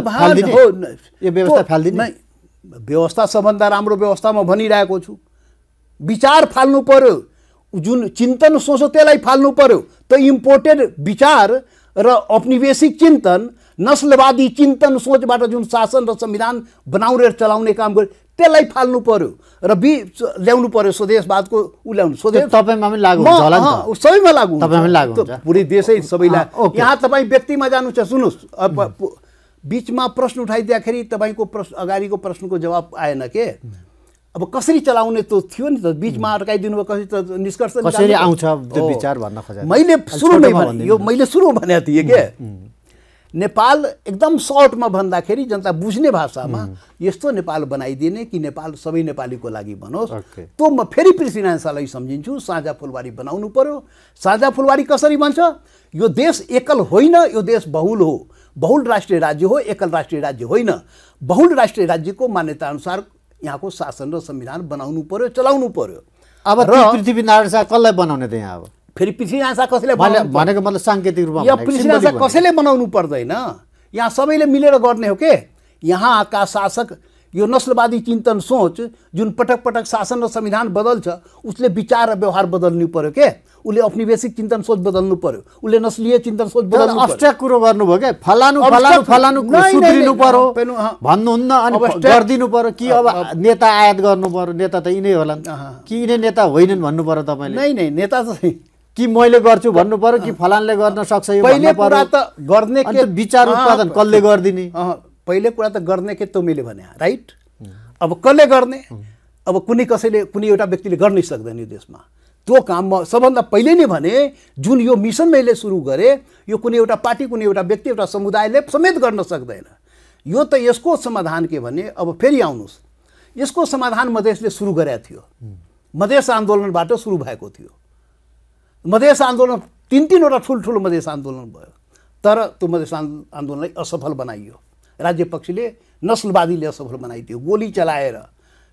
व्यवस्था सबभन्दा राम्रो व्यवस्था म भनिरहेको छु विचार फाल्नु पर्यो जुन चिन्तन सोच त्यसलाई फाल्नु पर्यो त इम्पोर्टेड विचार र औपनिवेशिक चिन्तन नस्लवादी चिन्तन सोचबाट जुन शासन र संविधान बनाउने चलाउने काम गर्यो त्यसलाई फाल्नु पर्यो र बि ल्याउनु पर्यो स्वदेशवादको ऊ ल्याउनु स्वदेश तपाईँमा पनि लागु सबैमा लागु लागु पुरै देशै सबैलाई यहाँ तपाईँ व्यक्तिमा जानु छ सुन्नुहोस् बिचमा प्रश्न उठाइदिँदाखेरि तपाईँको प्रश्न अगाडिको प्रश्नको जवाब आएन के अब कसरी चलाउने त थियो नि त बिचमा अड्काइदिनु भयो कसरी त निष्कर्ष कसरी आउँछ त्यो विचार भन्न खोजे मैले सुरुमै यो मैले सुरु भनेको थिएँ के नेपाल एकदम सर्टमा भन्दाखेरि जनता बुझ्ने भाषामा यस्तो नेपाल बनाइदिने कि नेपाल सबै नेपालीको लागि बनोस् त्यो म फेरि पृथ्वीनारायण शाहलाई सम्झिन्छु साझा फुलबारी बनाउनु पर्यो साझा फुलबारी कसरी भन्छ यो देश एकल होइन यो देश बहुल हो बहुल राष्ट्रिय राज्य हो एकल राष्ट्रिय राज्य होइन बहुल राष्ट्रिय राज्यको मान्यताअनुसार यहाँको शासन र संविधान बनाउनु पर्यो चलाउनु पर्यो अब पृथ्वीनारायण शाह कसलाई बनाउने त यहाँ अब फेरि पृथ्वीनारायण शाह कसैले भनेको मतलब साङ्केतिक रूपमा यहाँ पृथ्वीनारायण शाह कसैले बनाउनु पर्दैन यहाँ सबैले मिलेर गर्ने हो के यहाँका शासक यो नस्लवादी चिन्तन सोच जुन पटक पटक शासन र संविधान बदल्छ उसले विचार र व्यवहार बदल्नु पर्यो के उसले औपनिवेशिक चिन्तन सोच बदल्नु पर्यो उसले नस्लीय चिन्तन सोच बदल्नु कुरो गर्नुभयो क्या फलानु फलानु फलानु सुध्रिनु पर्यो भन्नुहुन्न अनि गरिदिनु पर्यो कि अब नेता आयात गर्नु पर्यो नेता त यिनै होला कि यिनै नेता होइनन् भन्नु पर्यो तपाईँले नै नै नेता चाहिँ कि मैले गर्छु भन्नु पर्यो कि फलानले गर्न सक्छ यो पहिले त गर्ने विचार उत्पादन कसले गरिदिने पहिलो कुरा त गर्ने के तोमीले भने राइट अब कसले गर्ने अब कुनै कसैले कुनै एउटा व्यक्तिले गर्नै सक्दैन यो देशमा त्यो काम म सबभन्दा पहिले नै भने जुन यो मिसन मैले सुरु गरेँ यो कुनै एउटा पार्टी कुनै एउटा व्यक्ति एउटा समुदायले समेत गर्न सक्दैन यो त यसको समाधान के भने अब फेरि आउनुहोस् यसको समाधान मधेसले सुरु गरेको थियो मधेस आन्दोलनबाट सुरु भएको थियो मधेस आन्दोलन तिन तिनवटा ठुल्ठुलो मधेस आन्दोलन भयो तर त्यो मधेस आन्दोलनलाई असफल बनाइयो राज्य पक्षले नस्लवादीले असफल बनाइदियो गोली चलाएर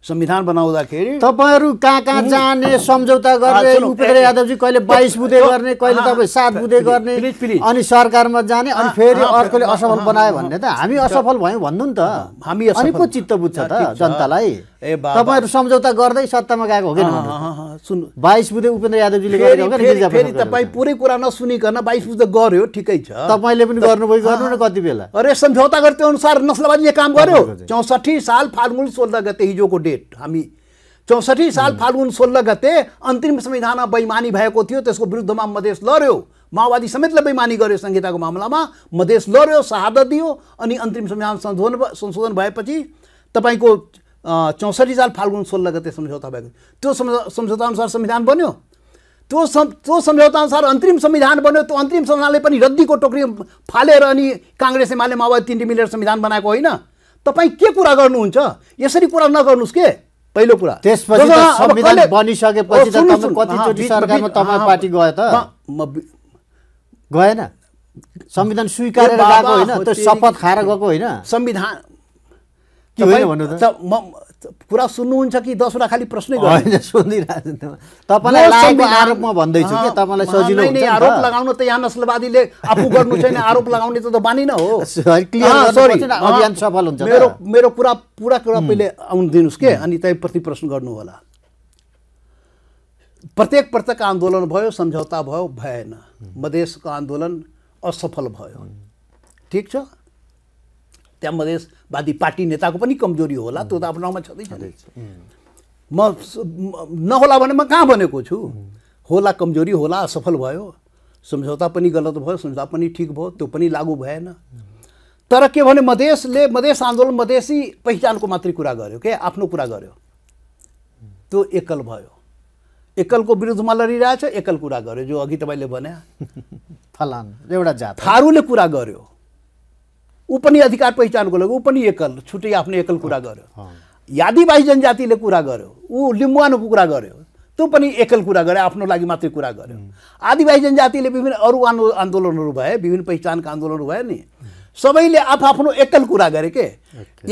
संविधान बनाउँदाखेरि तपाईँहरू कहाँ कहाँ जाने सम्झौता गर्ने उपेन्द्र यादवजी कहिले बाइस बुधे गर्ने कहिले तपाईँ सात बुधे गर्ने अनि सरकारमा जाने अनि फेरि अर्कोले असफल बनायो भन्ने त हामी असफल भयौँ भन्नु नि त हामी अनि चित्त बुझ्छ त जनतालाई ए तपाईँहरू सम्झौता गर्दै सत्तामा गएको हो कि सुन्नु बाइस बुझे उपेन्द्र यादवजीले फेरि तपाईँ पुरै कुरा नसुनिकन बाइस बुध गर्यो ठिकै छ तपाईँले पनि गर्नुभयो गर्नु न कति बेला अरे सम्झौता गरे त्यो अनुसार नक्सलवादीले काम गर्यो चौसठी साल फाल्गुन सोह्र गते हिजोको डेट हामी चौसठी साल फाल्गुन सोह्र गते अन्तिम संविधानमा बैमानी भएको थियो त्यसको विरुद्धमा मधेस लड्यो माओवादी समेतले बैमानी गर्यो संहिताको मामलामा मधेस लड्यो शहादत दियो अनि अन्तिम संविधान संशोधन संशोधन भएपछि तपाईँको चौसठी साल फाल्गुन सोह्र गते सम्झौता भएको त्यो सम्झौताअनुसार संविधान बन्यो त्यो सम् त्यो सम्झौताअनुसार अन्तरिम संविधान बन्यो त्यो अन्तरिम संविधानले पनि रद्दीको टोक्री फालेर अनि काङ्ग्रेस एमाले माओवादी तिनटी मिलेर संविधान बनाएको होइन तपाईँ के कुरा गर्नुहुन्छ यसरी कुरा नगर्नुहोस् के पहिलो कुरा त्यसपछि गएन संविधान स्वीकार होइन त्यो शपथ खाएर गएको होइन संविधान म कुरा सुन्नुहुन्छ कि दसवटा खालि प्रश्नै होइन सुनिरहेको तपाईँलाई आरोपमा भन्दैछु कि तपाईँलाई सजिलो आरोप लगाउन त यहाँ नस्लवादीले आफू गर्नु छैन आरोप लगाउने त बानी न हो अभियान सफल हुन्छ मेरो मेरो कुरा पुरा कुरा पहिले आउनु दिनुहोस् के अनि प्रति प्रश्न गर्नु होला प्रत्येक प्रत्येक आन्दोलन भयो सम्झौता भयो भएन मधेसको आन्दोलन असफल भयो ठिक छ त्यहाँ मधेसवादी पार्टी नेताको पनि कमजोरी होला त्यो त आफ्नो ठाउँमा छँदै छँदै म नहोला भने म कहाँ भनेको छु होला कमजोरी होला असफल भयो सम्झौता पनि गलत भयो सम्झौता पनि ठिक भयो त्यो पनि लागू भएन तर के भने मधेसले मधेस आन्दोलन मधेसी पहिचानको मात्रै कुरा गर्यो के आफ्नो कुरा गर्यो त्यो एकल भयो एकलको विरुद्धमा लडिरहेछ एकल कुरा गर्यो जो अघि तपाईँले भने फलान एउटा जात थारूले कुरा गर्यो ऊ पनि अधिकार पहिचानको लागि ऊ पनि एकल छुट्टै आफ्नो एकल कुरा गर्यो यादीबाही जनजातिले कुरा गर्यो ऊ लिम्बुवानको कुरा गर्यो त्यो पनि एकल कुरा गरे आफ्नो लागि मात्रै कुरा गर्यो आदिवासी जनजातिले विभिन्न अरू आन्दोलनहरू भए विभिन्न पहिचानका आन्दोलनहरू भयो नि सबैले आफ्नो एकल कुरा गरे के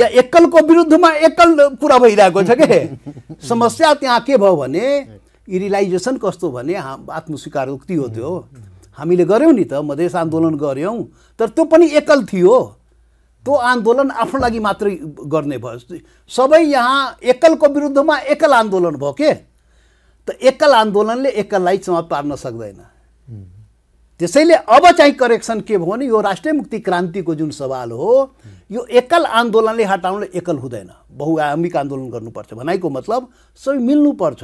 या एकलको विरुद्धमा एकल कुरा भइरहेको छ के समस्या त्यहाँ के भयो भने रिलाइजेसन कस्तो भने आत्मस्वीकार उक्ति हो त्यो हामीले गऱ्यौँ नि त मधेस आन्दोलन गऱ्यौँ तर त्यो पनि एकल थियो त्यो आन्दोलन आफ्नो लागि मात्रै गर्ने भयो सबै यहाँ एकलको विरुद्धमा एकल आन्दोलन भयो के त एकल आन्दोलनले एकललाई चमक पार्न सक्दैन त्यसैले अब चाहिँ करेक्सन के भयो भने यो राष्ट्रिय मुक्ति क्रान्तिको जुन सवाल हो यो एकल आन्दोलनले हटाउनले एकल हुँदैन बहुआयामिक आन्दोलन गर्नुपर्छ भनाइको मतलब सबै मिल्नुपर्छ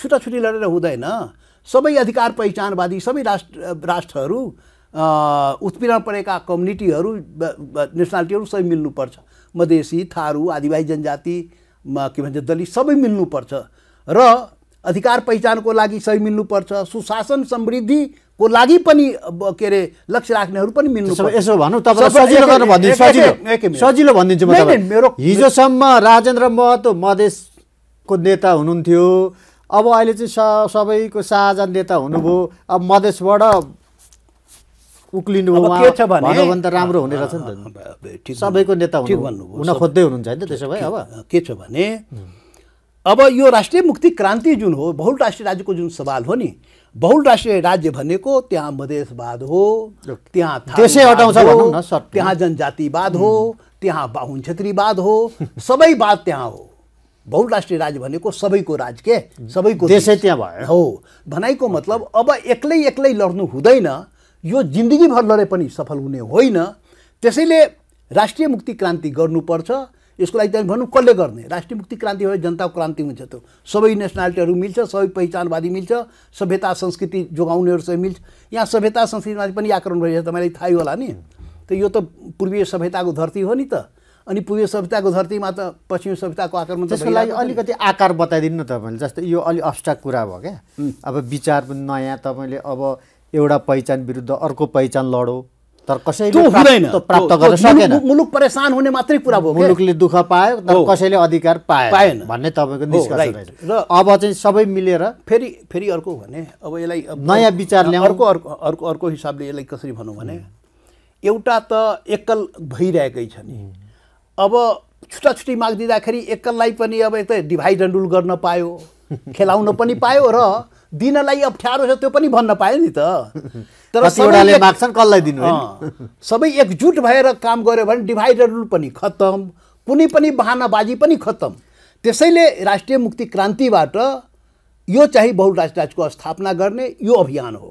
छुट्टा छुट्टी लडेर हुँदैन सबै अधिकार पहिचानवादी सबै राष्ट्र राष्ट्रहरू उत्पीडन परेका कम्युनिटीहरू नेसनालिटीहरू सबै मिल्नुपर्छ मधेसी थारू आदिवासी जनजाति के भन्छ दलित सबै मिल्नुपर्छ र अधिकार पहिचानको लागि सही मिल्नुपर्छ सुशासन समृद्धिको लागि पनि के अरे लक्ष्य राख्नेहरू पनि मिल्नु यसो भनौँ तपाईँलाई सजिलो भनिदिन्छु मेरो हिजोसम्म राजेन्द्र महतो मधेसको नेता हुनुहुन्थ्यो अब अहिले चाहिँ सबैको साझा नेता हुनुभयो अब मधेसबाट उक्लिनु के छ भने राम्रो हुने रहेछ नि त सबैको नेता हुन खोज्दै हुनुहुन्छ होइन त्यसो भए अब के छ भने अब यो राष्ट्रिय मुक्ति क्रान्ति जुन हो बहुल राष्ट्रिय राज्यको जुन सवाल हो नि बहुल राष्ट्रिय राज्य भनेको त्यहाँ मधेसवाद हो त्यहाँ त्यसै हटाउँछ भनौँ न सर त्यहाँ जनजातिवाद हो त्यहाँ बाहुन क्षेत्रीवाद हो सबै बाद त्यहाँ हो बहुल राष्ट्रिय राज्य भनेको सबैको राज्य के सबैको देशै त्यहाँ भयो हो भनाइको मतलब अब एक्लै एक्लै लड्नु हुँदैन यो जिन्दगीभर लडे पनि सफल हुने होइन त्यसैले राष्ट्रिय मुक्ति क्रान्ति गर्नुपर्छ यसको लागि चाहिँ भनौँ कसले गर्ने राष्ट्रिय मुक्ति क्रान्ति भयो जनताको क्रान्ति हुन्छ त्यो सबै नेसनालिटीहरू मिल्छ सबै पहिचानवादी मिल्छ सभ्यता संस्कृति जोगाउनेहरू जोगाउनेहरूसँग मिल्छ यहाँ सभ्यता संस्कृतिमाथि पनि आक्रमण भइरहेको तपाईँलाई थाहै होला नि त यो त पूर्वीय सभ्यताको धरती हो नि त अनि पूर्वीय सभ्यताको धरतीमा त पश्चिम सभ्यताको आक्रमण त्यसको लागि अलिकति आकार बताइदिनु न तपाईँले जस्तै यो अलिक अब्स्ट्राक्ट कुरा भयो क्या अब विचार पनि नयाँ तपाईँले अब एउटा पहिचान विरुद्ध अर्को पहिचान लडो तर कसैले प्राप्त गर्न सकेन मुलुक परेशान हुने मात्रै कुरा भयो मुलुकले दुःख पायो तर कसैले अधिकार पायो पाएन भन्ने तपाईँको निष्कर्ष र अब चाहिँ सबै मिलेर फेरि फेरि अर्को भने अब यसलाई नयाँ विचार ल्याउँ अर्को अर्को अर्को अर्को हिसाबले यसलाई कसरी भनौँ भने एउटा त एकल भइरहेकै छ नि अब छुट्टा छुट्टी माग दिँदाखेरि एकललाई पनि अब यता डिभाइड एन्ड रुल गर्न पायो खेलाउन पनि पायो र दिनलाई अप्ठ्यारो छ त्यो पनि भन्न पायो नि त तर कसलाई दिनु सबै एकजुट भएर काम गऱ्यो भने डिभाइडर पनि खत्तम कुनै पनि बहानाबाजी पनि खत्तम त्यसैले राष्ट्रिय मुक्ति क्रान्तिबाट यो चाहिँ बहुराष्ट्र राज्यको स्थापना गर्ने यो अभियान हो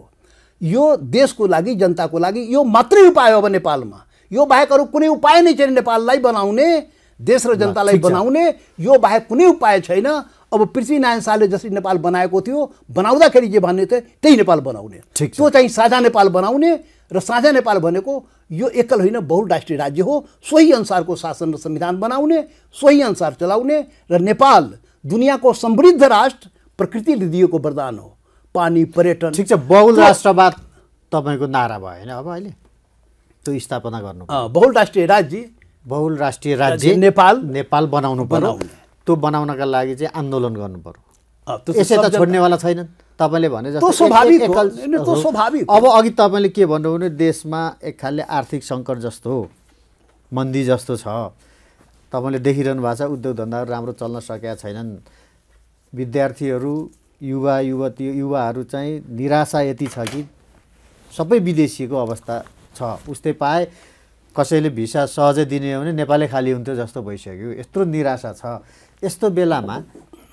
यो देशको लागि जनताको लागि यो मात्रै उपाय हो नेपालमा यो बाहेक अरू कुनै उपाय नै छैन नेपाललाई बनाउने देश र जनतालाई बनाउने यो बाहेक कुनै उपाय छैन अब पृथ्वीनारायण शाहले जसरी नेपाल बनाएको थियो बनाउँदाखेरि जे भन्ने थियो त्यही नेपाल बनाउने त्यो चाहिँ साझा नेपाल बनाउने र साझा नेपाल भनेको यो एकल होइन बहुराष्ट्रिय राज्य हो सोही अनुसारको शासन र संविधान बनाउने सोही अनुसार चलाउने र नेपाल दुनियाँको समृद्ध राष्ट्र प्रकृतिले दिएको वरदान हो पानी पर्यटन ठिक छ बहुल राष्ट्रवाद तपाईँको नारा भयो होइन अब अहिले त्यो स्थापना गर्नु बहुल राष्ट्रिय राज्य बहुल राष्ट्रिय राज्य नेपाल नेपाल बनाउनु बनाउने त्यो बनाउनका लागि चाहिँ आन्दोलन गर्नु पर्यो यसै त छोड्नेवाला छैनन् तपाईँले भने जस्तो स्वाभाविक स्वाभाविक अब अघि तपाईँले के भन्नुभयो भने देशमा एक खालले आर्थिक सङ्कट जस्तो मन्दी जस्तो छ तपाईँले देखिरहनु भएको छ उद्योग धन्दाहरू राम्रो चल्न सकेका छैनन् विद्यार्थीहरू युवा युवती युवाहरू चाहिँ निराशा यति छ कि सबै विदेशीको अवस्था छ उस्तै पाए कसैले भिसा सहजै दिने हो भने नेपालै खाली हुन्थ्यो जस्तो भइसक्यो यत्रो निराशा छ यस्तो बेलामा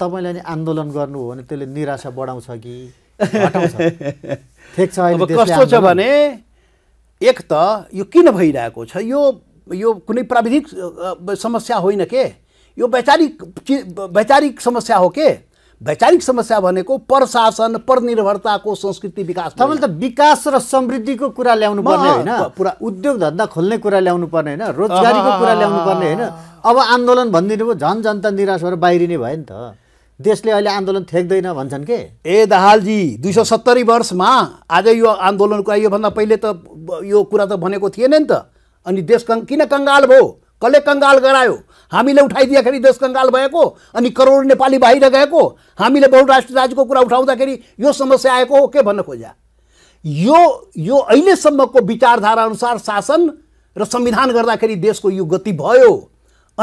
तपाईँलाई नि आन्दोलन गर्नु हो भने त्यसले निराशा बढाउँछ कि ठिक छ कस्तो छ भने एक त यो किन भइरहेको छ यो यो कुनै प्राविधिक समस्या होइन के यो वैचारिक वैचारिक समस्या हो के वैचारिक समस्या भनेको प्रशासन परनिर्भरताको संस्कृति विकास तपाईँले त विकास र समृद्धिको कुरा ल्याउनु पर्ने होइन पुरा उद्योग धन्दा खोल्ने कुरा ल्याउनु पर्ने होइन रोजगारीको कुरा ल्याउनु पर्ने होइन अब आन्दोलन भनिदिनु भयो झन् जनता निराश भएर बाहिरिने भयो नि त देशले अहिले आन्दोलन थ्याक्दैन भन्छन् के ए दाहालजी दुई सय सत्तरी वर्षमा आज यो आन्दोलनको योभन्दा पहिले त यो कुरा त भनेको थिएन नि त अनि देश किन कङ्गाल भयो कसले कङ्गाल गरायो हामीले उठाइदिँदाखेरि देश कङ्गाल भएको अनि करोड नेपाली बाहिर गएको हामीले बहुराष्ट्रिय राज्यको कुरा उठाउँदाखेरि यो समस्या आएको हो के भन्न खोजा यो यो अहिलेसम्मको विचारधाराअनुसार शासन र संविधान गर्दाखेरि देशको यो गति भयो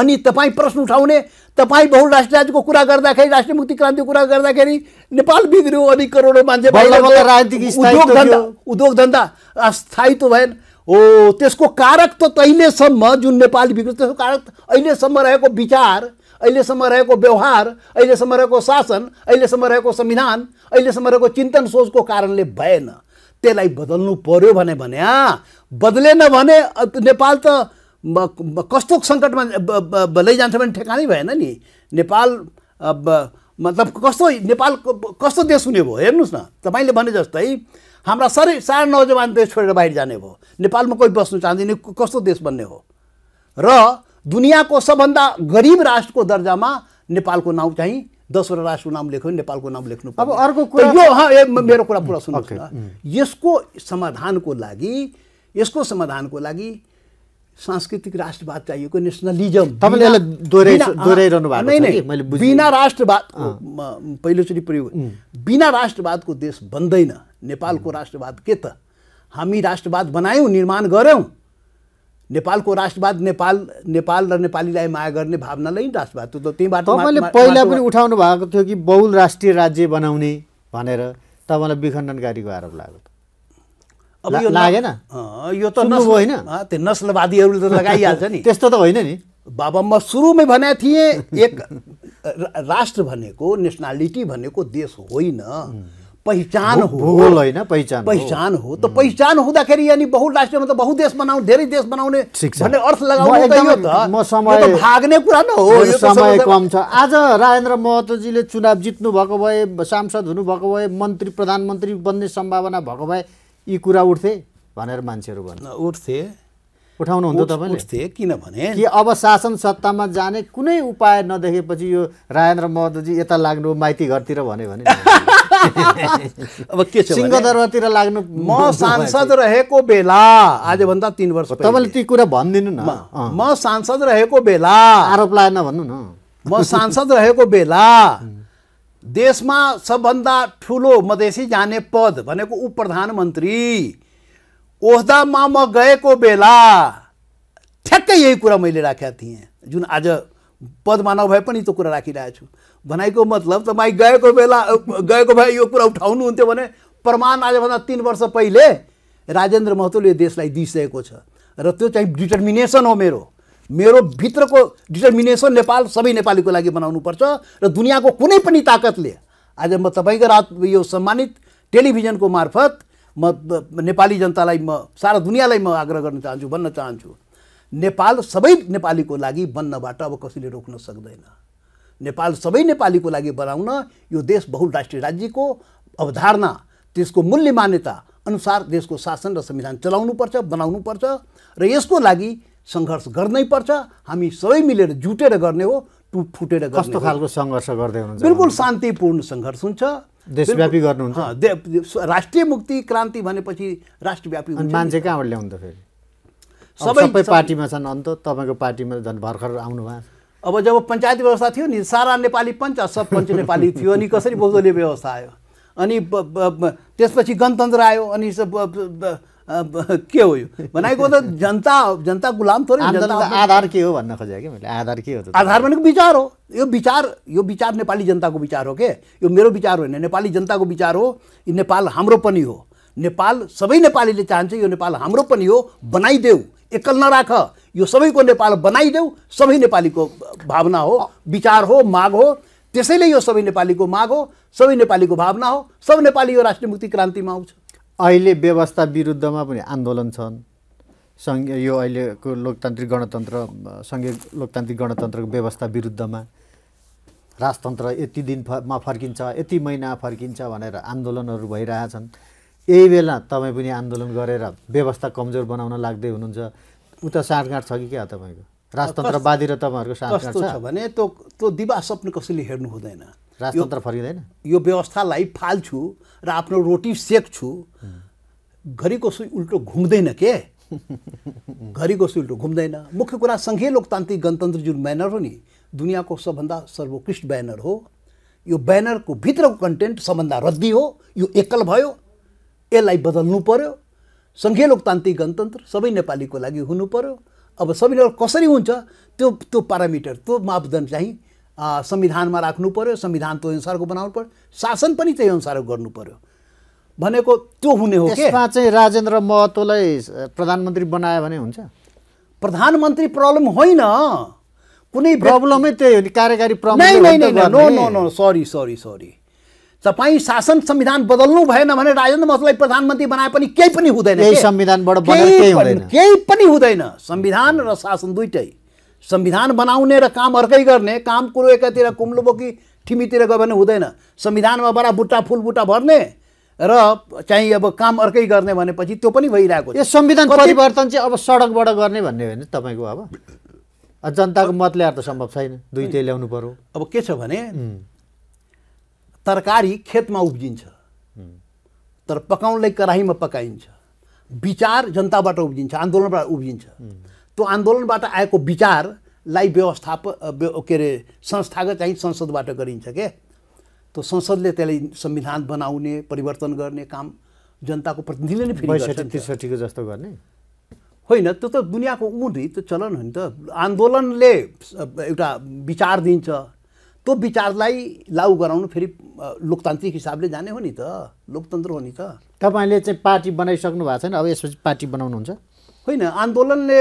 अनि तपाईँ प्रश्न उठाउने तपाईँ बहुराष्ट्रिय राज्यको कुरा गर्दाखेरि राष्ट्रिय मुक्ति क्रान्तिको कुरा गर्दाखेरि नेपाल बिग्रियो अनि करोडौँ मान्छे उद्योग धन्दा उद्योग धन्दा स्थायी त भएन हो त्यसको कारक त तैलेसम्म जुन नेपाली विकृत त्यसको कारक अहिलेसम्म रहेको विचार अहिलेसम्म रहेको व्यवहार अहिलेसम्म रहेको शासन अहिलेसम्म रहेको संविधान अहिलेसम्म रहेको चिन्तन सोचको कारणले भएन त्यसलाई बदल्नु पर्यो भने भने बदलेन भने नेपाल त कस्तो सङ्कटमा लैजान्छ भने ठेकानै भएन नि नेपाल मतलब कस्तो नेपाल कस्तो देश हुने भयो हेर्नुहोस् न तपाईँले भने जस्तै हाम्रा साह्रै सारा नौजवान देश छोडेर बाहिर जाने भयो नेपालमा कोही बस्नु चाहँदैन कस्तो देश बन्ने हो र दुनियाँको सबभन्दा गरिब राष्ट्रको दर्जामा नेपालको नाउँ चाहिँ दसवटा राष्ट्रको नाम लेख्यो नेपालको नाम लेख्नु अब अर्को कुरा यो मेरो कुरा पुरा सुन्नुहोस् न यसको समाधानको लागि यसको समाधानको लागि सांस्कृतिक राष्ट्रवाद चाहिएको नेसनलिजम बिना राष्ट्रवाद पहिलोचोटि प्रयोग बिना राष्ट्रवादको देश बन्दैन नेपालको राष्ट्रवाद के त हामी राष्ट्रवाद बनायौँ निर्माण गऱ्यौँ नेपालको राष्ट्रवाद नेपाल नेपाल र नेपालीलाई माया गर्ने भावनालाई राष्ट्रवाद त्यो त त्यहीँबाट तपाईँले पहिला पनि उठाउनु भएको थियो कि बहुल राष्ट्रिय राज्य बनाउने भनेर तपाईँलाई विखण्डनकारीको आरोप लाग्यो अब यो लागेन यो त नस्ल होइन त्यो नस्लवादीहरूले त लगाइहाल्छ नि त्यस्तो त होइन नि बाबा म सुरुमै भनेको थिएँ एक राष्ट्र भनेको नेसनालिटी भनेको देश होइन पहिचान हो होइन पहिचान पहिचान हो त पहिचान हुँदाखेरि यानि बहुराष्ट्रियमा त बहुदेश बनाउने धेरै देश बनाउने भन्ने अर्थ लगाउनु त यो त म समय भाग्ने कुरा न हो यो समय कम छ आज राजेन्द्र महतोजीले चुनाव जित्नु भएको भए सांसद हुनुभएको भए मन्त्री प्रधानमन्त्री बन्ने सम्भावना भएको भए यी कुरा उठ्थे भनेर मान्छेहरू भन्नु उठ्थे उठाउनुहुन्थ्यो तपाईँले उठ्थे किनभने कि अब शासन सत्तामा जाने कुनै उपाय नदेखेपछि यो राजेन्द्र महतोजी यता लाग्नु माइती घरतिर भन्यो भने अब के छ सिंहदरबारतिर लाग्नु म सांसद रहेको बेला आजभन्दा तिन वर्ष तपाईँले ती कुरा भनिदिनु न म सांसद रहेको बेला आरोप लाएन भन्नु न म सांसद रहेको बेला देशमा सबभन्दा ठुलो मधेसी जाने पद भनेको उप प्रधानमन्त्री ओहदामा म गएको बेला ठ्याक्कै यही कुरा मैले राखेका थिएँ जुन आज पदमा नभए पनि त्यो कुरा राखिरहेको छु भनाइको मतलब तपाईँ गएको बेला गएको भए यो कुरा उठाउनुहुन्थ्यो भने प्रमाण आजभन्दा तिन वर्ष पहिले राजेन्द्र महतोले देशलाई दिइसकेको छ र त्यो चाहिँ डिटर्मिनेसन हो मेरो मेरो भित्रको डिटर्मिनेसन नेपाल सबै नेपालीको लागि बनाउनुपर्छ र दुनियाँको कुनै पनि ताकतले आज म तपाईँको रात यो सम्मानित टेलिभिजनको मार्फत म नेपाली जनतालाई म सारा दुनियाँलाई म आग्रह गर्न चाहन्छु भन्न चाहन्छु नेपाल सबै नेपालीको लागि बन्नबाट अब कसैले रोक्न सक्दैन नेपाल सबै नेपालीको लागि बनाउन यो देश बहुराष्ट्रिय राज्यको अवधारणा त्यसको मूल्य मान्यता अनुसार देशको शासन र संविधान चलाउनुपर्छ बनाउनुपर्छ र यसको लागि सङ्घर्ष गर्नै पर्छ हामी सबै मिलेर जुटेर गर्ने हो टुट फुटेर कस्तो खालको सङ्घर्ष गर्दै हुनुहुन्छ बिल्कुल शान्तिपूर्ण सङ्घर्ष हुन्छ देशव्यापी गर्नुहुन्छ राष्ट्रिय मुक्ति क्रान्ति भनेपछि राष्ट्रव्यापी मान्छे कहाँबाट ल्याउँदा फेरि सबै पार्टीमा छन् अन्त तपाईँको पार्टीमा झन् भर्खर आउनुभयो अब जब पञ्चायत व्यवस्था थियो नि सारा नेपाली पञ्च सब पञ्च नेपाली थियो नि कसरी बहुदलीय व्यवस्था आयो अनि त्यसपछि गणतन्त्र आयो अनि के हो यो भनेको त जनता जनता गुलाम थोरै आधार के हो भन्न खोजेँ कि मैले आधार के हो आधार भनेको विचार हो यो विचार यो विचार नेपाली जनताको विचार हो के यो मेरो विचार होइन नेपाली जनताको विचार हो नेपाल हाम्रो पनि हो नेपाल सबै नेपालीले चाहन्छ यो नेपाल हाम्रो पनि हो बनाइदेऊ एकल नराख यो सबैको नेपाल बनाइदेऊ सबै नेपालीको भावना हो विचार हो माग हो त्यसैले यो सबै नेपालीको माग हो सबै नेपालीको भावना हो सब नेपाली यो राष्ट्रिय मुक्ति क्रान्तिमा आउँछ अहिले व्यवस्था विरुद्धमा पनि आन्दोलन छन् सङ्घीय यो अहिलेको लोकतान्त्रिक गणतन्त्र सङ्घीय लोकतान्त्रिक गणतन्त्रको व्यवस्था विरुद्धमा राजतन्त्र यति दिन फमा फर्किन्छ यति महिना फर्किन्छ भनेर आन्दोलनहरू भइरहेछन् यही बेला तपाईँ पनि आन्दोलन गरेर व्यवस्था कमजोर बनाउन लाग्दै हुनुहुन्छ उता साँठगाँठ छ कि क्या तपाईँको राजतन्त्रवादी र तपाईँहरूको कस्तो छ भने त्यो त्यो दिवा स्वप्न कसैले हेर्नु हुँदैन राजतन्त्र फर्किँदैन यो व्यवस्थालाई फाल्छु र आफ्नो रोटी सेक्छु घरिको सुई उल्टो घुम्दैन के घरिको सुई उल्टो घुम्दैन मुख्य कुरा सङ्घीय लोकतान्त्रिक गणतन्त्र जुन ब्यानर हो नि दुनियाँको सबभन्दा सर्वोत्कृष्ट ब्यानर हो यो ब्यानरको भित्रको कन्टेन्ट सबभन्दा रद्दी हो यो एकल भयो यसलाई बदल्नु पर्यो सङ्घीय लोकतान्त्रिक गणतन्त्र सबै नेपालीको लागि हुनु पर्यो अब सबैले कसरी हुन्छ त्यो त्यो पारामिटर त्यो मापदण्ड चाहिँ संविधानमा राख्नु पऱ्यो संविधान त्यो अनुसारको बनाउनु पऱ्यो शासन पनि त्यही अनुसारको गर्नु पऱ्यो भनेको त्यो हुने हो त्यसमा चाहिँ राजेन्द्र महतोलाई प्रधानमन्त्री बनायो भने हुन्छ प्रधानमन्त्री प्रब्लम होइन कुनै प्रब्लमै त्यही हो नि कार्यकारी प्रब्लम सरी सरी सरी तपाईँ शासन संविधान बदल्नु भएन भने राजेन्द्र मसलाई प्रधानमन्त्री बनाए पनि केही पनि हुँदैन संविधानबाट केही पनि हुँदैन संविधान र शासन दुइटै संविधान बनाउने र काम अर्कै गर्ने काम कुरो एकातिर कुम्लो बोकी ठिमीतिर गयो भने हुँदैन संविधानमा बडा बुट्टा फुल भर्ने र चाहिँ अब काम अर्कै गर्ने भनेपछि त्यो पनि भइरहेको यो संविधान परिवर्तन चाहिँ अब सडकबाट गर्ने भन्ने होइन तपाईँको अब जनताको मत ल्याएर त सम्भव छैन दुइटै ल्याउनु पर्यो अब के छ भने तरकारी खेतमा उब्जिन्छ तर पकाउनलाई कराहीमा पकाइन्छ विचार जनताबाट उब्जिन्छ आन्दोलनबाट उब्जिन्छ त्यो आन्दोलनबाट आएको विचारलाई व्यवस्थाप के अरे संस्थागत चाहिँ संसदबाट गरिन्छ के त्यो संसदले त्यसलाई संविधान बनाउने परिवर्तन गर्ने काम जनताको प्रतिनिधिले नै फेरि त्रिसठीको जस्तो गर्ने होइन त्यो त दुनियाँको ऊ नि त्यो चलन हो नि त आन्दोलनले एउटा विचार दिन्छ त्यो विचारलाई लागु गराउनु फेरि लोकतान्त्रिक हिसाबले जाने हो नि त लोकतन्त्र हो नि त तपाईँले चाहिँ पार्टी बनाइसक्नु भएको छैन अब यसपछि पार्टी बनाउनुहुन्छ होइन आन्दोलनले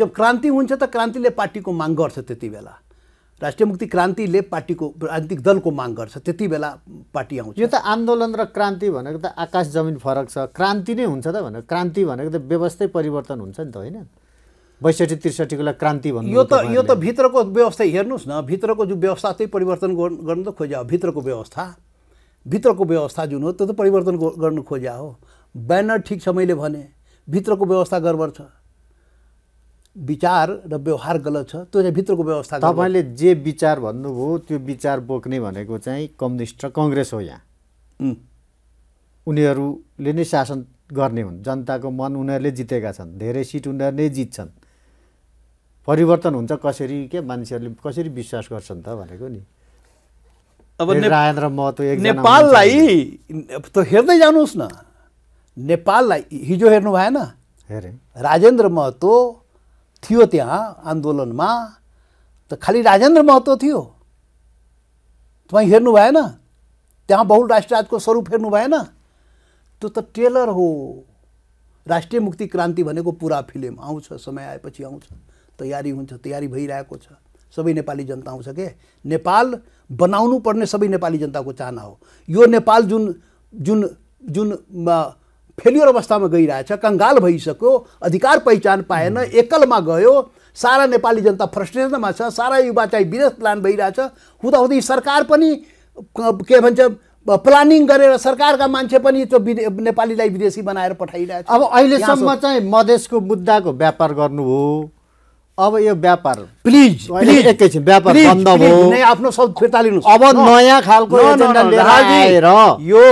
जब क्रान्ति हुन्छ त क्रान्तिले पार्टीको माग गर्छ त्यति बेला राष्ट्रिय मुक्ति क्रान्तिले पार्टीको राजनीतिक दलको माग गर्छ त्यति बेला पार्टी आउँछ यो त आन्दोलन र क्रान्ति भनेको त आकाश जमिन फरक छ क्रान्ति नै हुन्छ त भनेर क्रान्ति भनेको त व्यवस्थै परिवर्तन हुन्छ नि त होइन बैसठी त्रिसठीको लागि क्रान्ति भन्नु यो त यो त भित्रको व्यवस्था हेर्नुहोस् न भित्रको जो व्यवस्था त्यही परिवर्तन गर्नु त खोज्या हो भित्रको व्यवस्था भित्रको व्यवस्था जुन हो त्यो त परिवर्तन गर्नु खोज्या हो ब्यानर ठिक छ मैले भने भित्रको व्यवस्था गडबड छ विचार र व्यवहार गलत छ त्यो चाहिँ भित्रको व्यवस्था तपाईँले जे विचार भन्नुभयो त्यो विचार बोक्ने भनेको चाहिँ कम्युनिस्ट र कङ्ग्रेस हो यहाँ उनीहरूले नै शासन गर्ने हुन् जनताको मन उनीहरूले जितेका छन् धेरै सिट उनीहरूले नै जित्छन् परिवर्तन हुन्छ कसरी के मान्छेहरूले कसरी विश्वास गर्छन् त भनेको नि अब राजेन्द्र महतो नेपाललाई त हेर्दै जानुहोस् न नेपाललाई हिजो हेर्नु भएन हेरे राजेन्द्र महतो थियो त्यहाँ आन्दोलनमा त खालि राजेन्द्र महतो थियो तपाईँ हेर्नु भएन त्यहाँ बहुल बहुराष्ट्रवादको स्वरूप हेर्नु भएन त्यो त टेलर हो राष्ट्रिय मुक्ति क्रान्ति भनेको पुरा फिल्म आउँछ समय आएपछि आउँछ तयारी हुन्छ तयारी भइरहेको छ सबै नेपाली जनता आउँछ के नेपाल बनाउनु पर्ने सबै नेपाली जनताको चाहना हो यो नेपाल जुन जुन जुन फेलियर अवस्थामा गइरहेछ कङ्गाल भइसक्यो अधिकार पहिचान पाएन एकलमा गयो सारा नेपाली जनता फ्रस्ट्रेसनमा छ सारा युवा चाहिँ विदेश प्लान भइरहेछ हुँदाहुँदै सरकार पनि के भन्छ प्लानिङ गरेर सरकारका मान्छे पनि त्यो नेपालीलाई विदेशी बनाएर पठाइरहेछ अब अहिलेसम्म चाहिँ मधेसको मुद्दाको व्यापार गर्नु हो अब यो व्यापार प्लिज प्लिज एकैछिन व्यापार बन्द भयो आफ्नो शब्द फिर्ता लिनु अब नयाँ खालको एजेन्डा लिएर आएर यो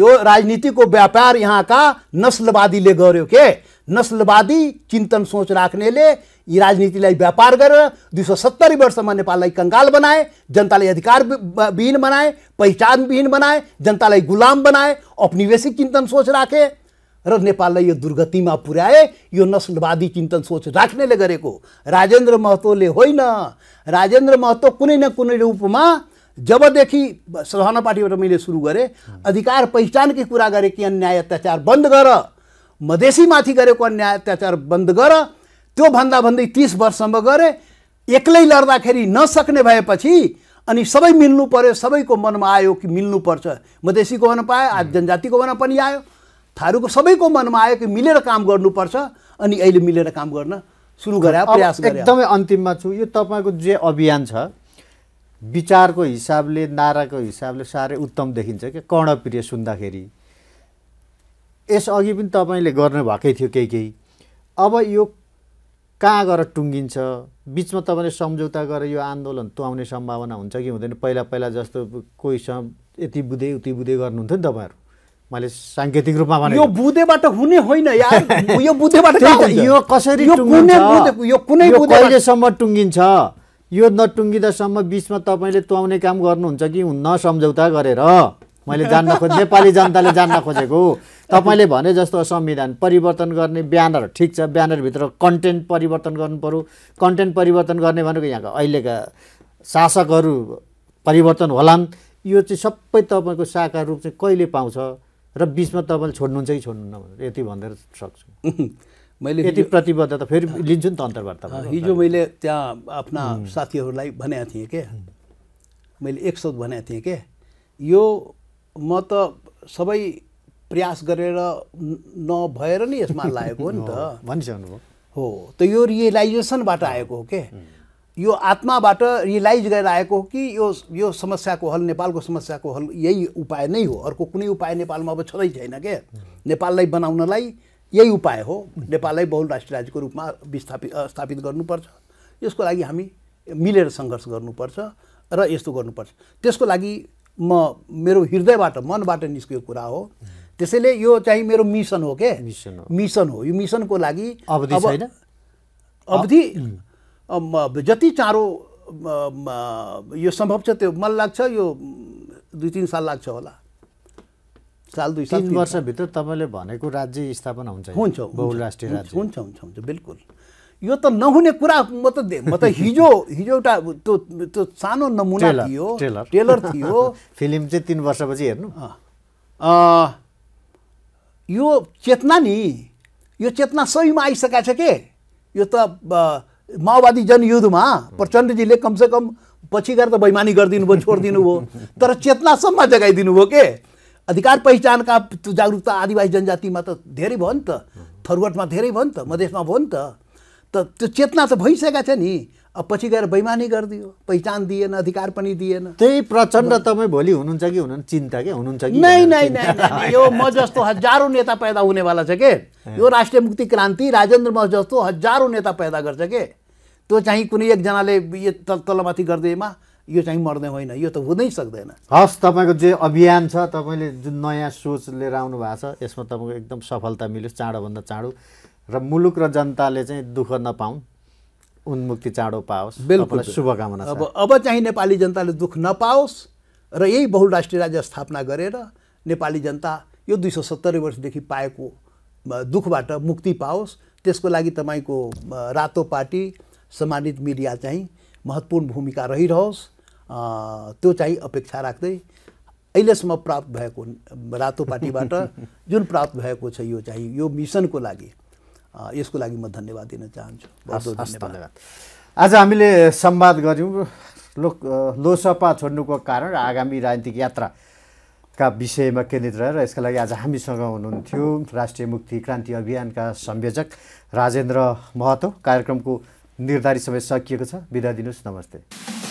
यो राजनीतिको व्यापार यहाँका नस्लवादीले गर्यो के नस्लवादी चिन्तन सोच राख्नेले यी राजनीतिलाई व्यापार गरेर दुई सौ सत्तरी वर्षमा नेपाललाई कङ्गाल बनाए जनतालाई अधिकार विहीन बनाए पहिचानविहीन बनाए जनतालाई गुलाम बनाए औपनिवेशिक चिन्तन सोच राखे र नेपाललाई यो दुर्गतिमा पुर्याए यो नस्लवादी चिन्तन सोच राख्नेले गरेको राजेन्द्र महतोले होइन राजेन्द्र महतो कुनै न कुनै रूपमा जबदेखि सहाना पार्टीबाट मैले सुरु गरेँ अधिकार पहिचानकै कुरा गरेँ कि अन्याय अत्याचार बन्द गर मधेसीमाथि गरेको अन्याय अत्याचार बन्द गर त्यो भन्दा भन्दै तिस वर्षसम्म गरेँ एक्लै लड्दाखेरि नसक्ने भएपछि अनि सबै मिल्नु पऱ्यो सबैको मनमा आयो कि मिल्नुपर्छ मधेसीको मन पायो आज जनजातिको मनमा पनि आयो थारूको सबैको मनमा आयो कि मिलेर काम गर्नुपर्छ अनि अहिले मिलेर काम गर्न सुरु गरे प्रयास एकदमै अन्तिममा छु यो तपाईँको जे अभियान छ विचारको हिसाबले नाराको हिसाबले साह्रै उत्तम देखिन्छ क्या कर्णप्रिय सुन्दाखेरि यसअघि पनि तपाईँले गर्नुभएकै थियो केही केही अब यो कहाँ गएर टुङ्गिन्छ बिचमा तपाईँले सम्झौता गरेर यो आन्दोलन तुवाउने सम्भावना हुन्छ कि हुँदैन पहिला पहिला जस्तो कोहीसँग यति बुधे उति बुधे गर्नुहुन्थ्यो नि तपाईँहरू मैले साङ्केतिक रूपमा भने यो बुधेबाट हुने होइन यो बुधेबाट यो कसरी यो कुनै कहिलेसम्म टुङ्गिन्छ यो नटुङ्गिँदासम्म बिचमा तपाईँले तुवाउने काम गर्नुहुन्छ कि हुन्न सम्झौता गरेर मैले जान्न खोजे नेपाली जनताले जान्न खोजेको तपाईँले भने जस्तो संविधान परिवर्तन गर्ने ब्यानर ठिक छ ब्यानरभित्र कन्टेन्ट परिवर्तन गर्नु पऱ्यो कन्टेन्ट परिवर्तन गर्ने भनेको यहाँका अहिलेका शासकहरू परिवर्तन होलान् यो चाहिँ सबै तपाईँको साकार रूप चाहिँ कहिले पाउँछ र बिचमा तपाईँले छोड्नुहुन्छ कि छोड्नुहुन्न भनेर यति भनेर सक्छु मैले यति प्रतिबद्धता फेरि लिन्छु नि त अन्तर्वार्ता हिजो मैले त्यहाँ आफ्ना साथीहरूलाई भनेको थिएँ के मैले एक शब्द भनेको थिएँ के यो म त सबै प्रयास गरेर नभएर नै यसमा लागेको हो नि त भनिसक्नुभयो हो त यो रियलाइजेसनबाट आएको हो के यो आत्माबाट रियलाइज गरेर आएको हो कि यो यो समस्याको हल नेपालको समस्याको हल यही उपाय नै हो अर्को कुनै उपाय नेपालमा अब छँदै छैन के नेपाललाई बनाउनलाई यही उपाय हो नेपाललाई बहुराष्ट्रिय राज्यको रूपमा विस्थापित स्थापित गर्नुपर्छ यसको लागि हामी मिलेर सङ्घर्ष गर्नुपर्छ र यस्तो गर्नुपर्छ त्यसको लागि म मेरो हृदयबाट मनबाट निस्केको कुरा हो त्यसैले यो चाहिँ मेरो मिसन हो के मिसन हो यो मिसनको लागि अवधि अवधि जति चाँडो यो सम्भव छ त्यो मलाई लाग्छ यो दुई तिन साल लाग्छ होला साल दुई साल तिन वर्षभित्र तपाईँले भनेको राज्य स्थापना हुन्छ हुन्छ बहुराष्ट्रिय राज्य हुन्छ हुन्छ हुन्छ बिल्कुल यो त नहुने कुरा म त म त हिजो हिजो एउटा त्यो त्यो सानो नमुना थियो ट्रेलर थियो फिल्म चाहिँ तिन वर्षपछि हेर्नु यो चेतना नि यो चेतना सहीमा आइसकेको छ के यो त माओवादी जनयुद्धमा प्रचण्डजीले कमसेकम पछि गएर त बैमानी गरिदिनु भयो छोडिदिनु भयो तर चेतनासम्म जगाइदिनु भयो के अधिकार पहिचानका जागरुकता आदिवासी जनजातिमा त धेरै भयो नि त थरुवटमा धेरै भयो नि त मधेसमा भयो नि त त त्यो चेतना त भइसकेका छ नि अब पछि गएर बैमानी गरिदियो पहिचान दिएन अधिकार पनि दिएन त्यही प्रचण्ड तपाईँ भोलि हुनुहुन्छ कि हुनुहुन्छ चिन्ता के हुनुहुन्छ कि नै नै यो म जस्तो हजारौँ नेता पैदा हुनेवाला छ के यो राष्ट्रिय मुक्ति क्रान्ति राजेन्द्र म जस्तो हजारौँ नेता पैदा गर्छ के त्यो चाहिँ कुनै एकजनाले यो तल तलमाथि गरिदिएमा यो चाहिँ मर्ने होइन यो त हुनै सक्दैन हस् तपाईँको जे अभियान छ तपाईँले जुन नयाँ सोच लिएर आउनु भएको छ यसमा तपाईँको एकदम सफलता मिल्योस् चाँडोभन्दा चाँडो र मुलुक र जनताले चाहिँ दुःख नपाउन् उन्मुक्ति चाँडो पाओस् बिल्कुल शुभकामना अब अब चाहिँ नेपाली जनताले दुःख नपाओस् र यही बहुराष्ट्रिय राज्य स्थापना गरेर नेपाली जनता यो दुई सौ सत्तरी वर्षदेखि पाएको दुःखबाट मुक्ति पाओस् त्यसको लागि तपाईँको रातो पार्टी सम्मानित मिडिया चाहिँ महत्त्वपूर्ण भूमिका रहिरहोस् त्यो चाहिँ अपेक्षा राख्दै अहिलेसम्म प्राप्त भएको रातो पार्टीबाट जुन प्राप्त भएको छ यो चाहिँ यो मिसनको लागि यसको लागि म धन्यवाद दिन चाहन्छु बहुत धन्यवाद आज हामीले संवाद गऱ्यौँ लोक लोसपा छोड्नुको कारण आगामी राजनीतिक यात्राका विषयमा केन्द्रित रहेर यसका लागि आज हामीसँग हुनुहुन्थ्यो राष्ट्रिय मुक्ति क्रान्ति अभियानका संयोजक राजेन्द्र महतो कार्यक्रमको निर्धारित समय सकिएको छ बिदा दिनुहोस् नमस्ते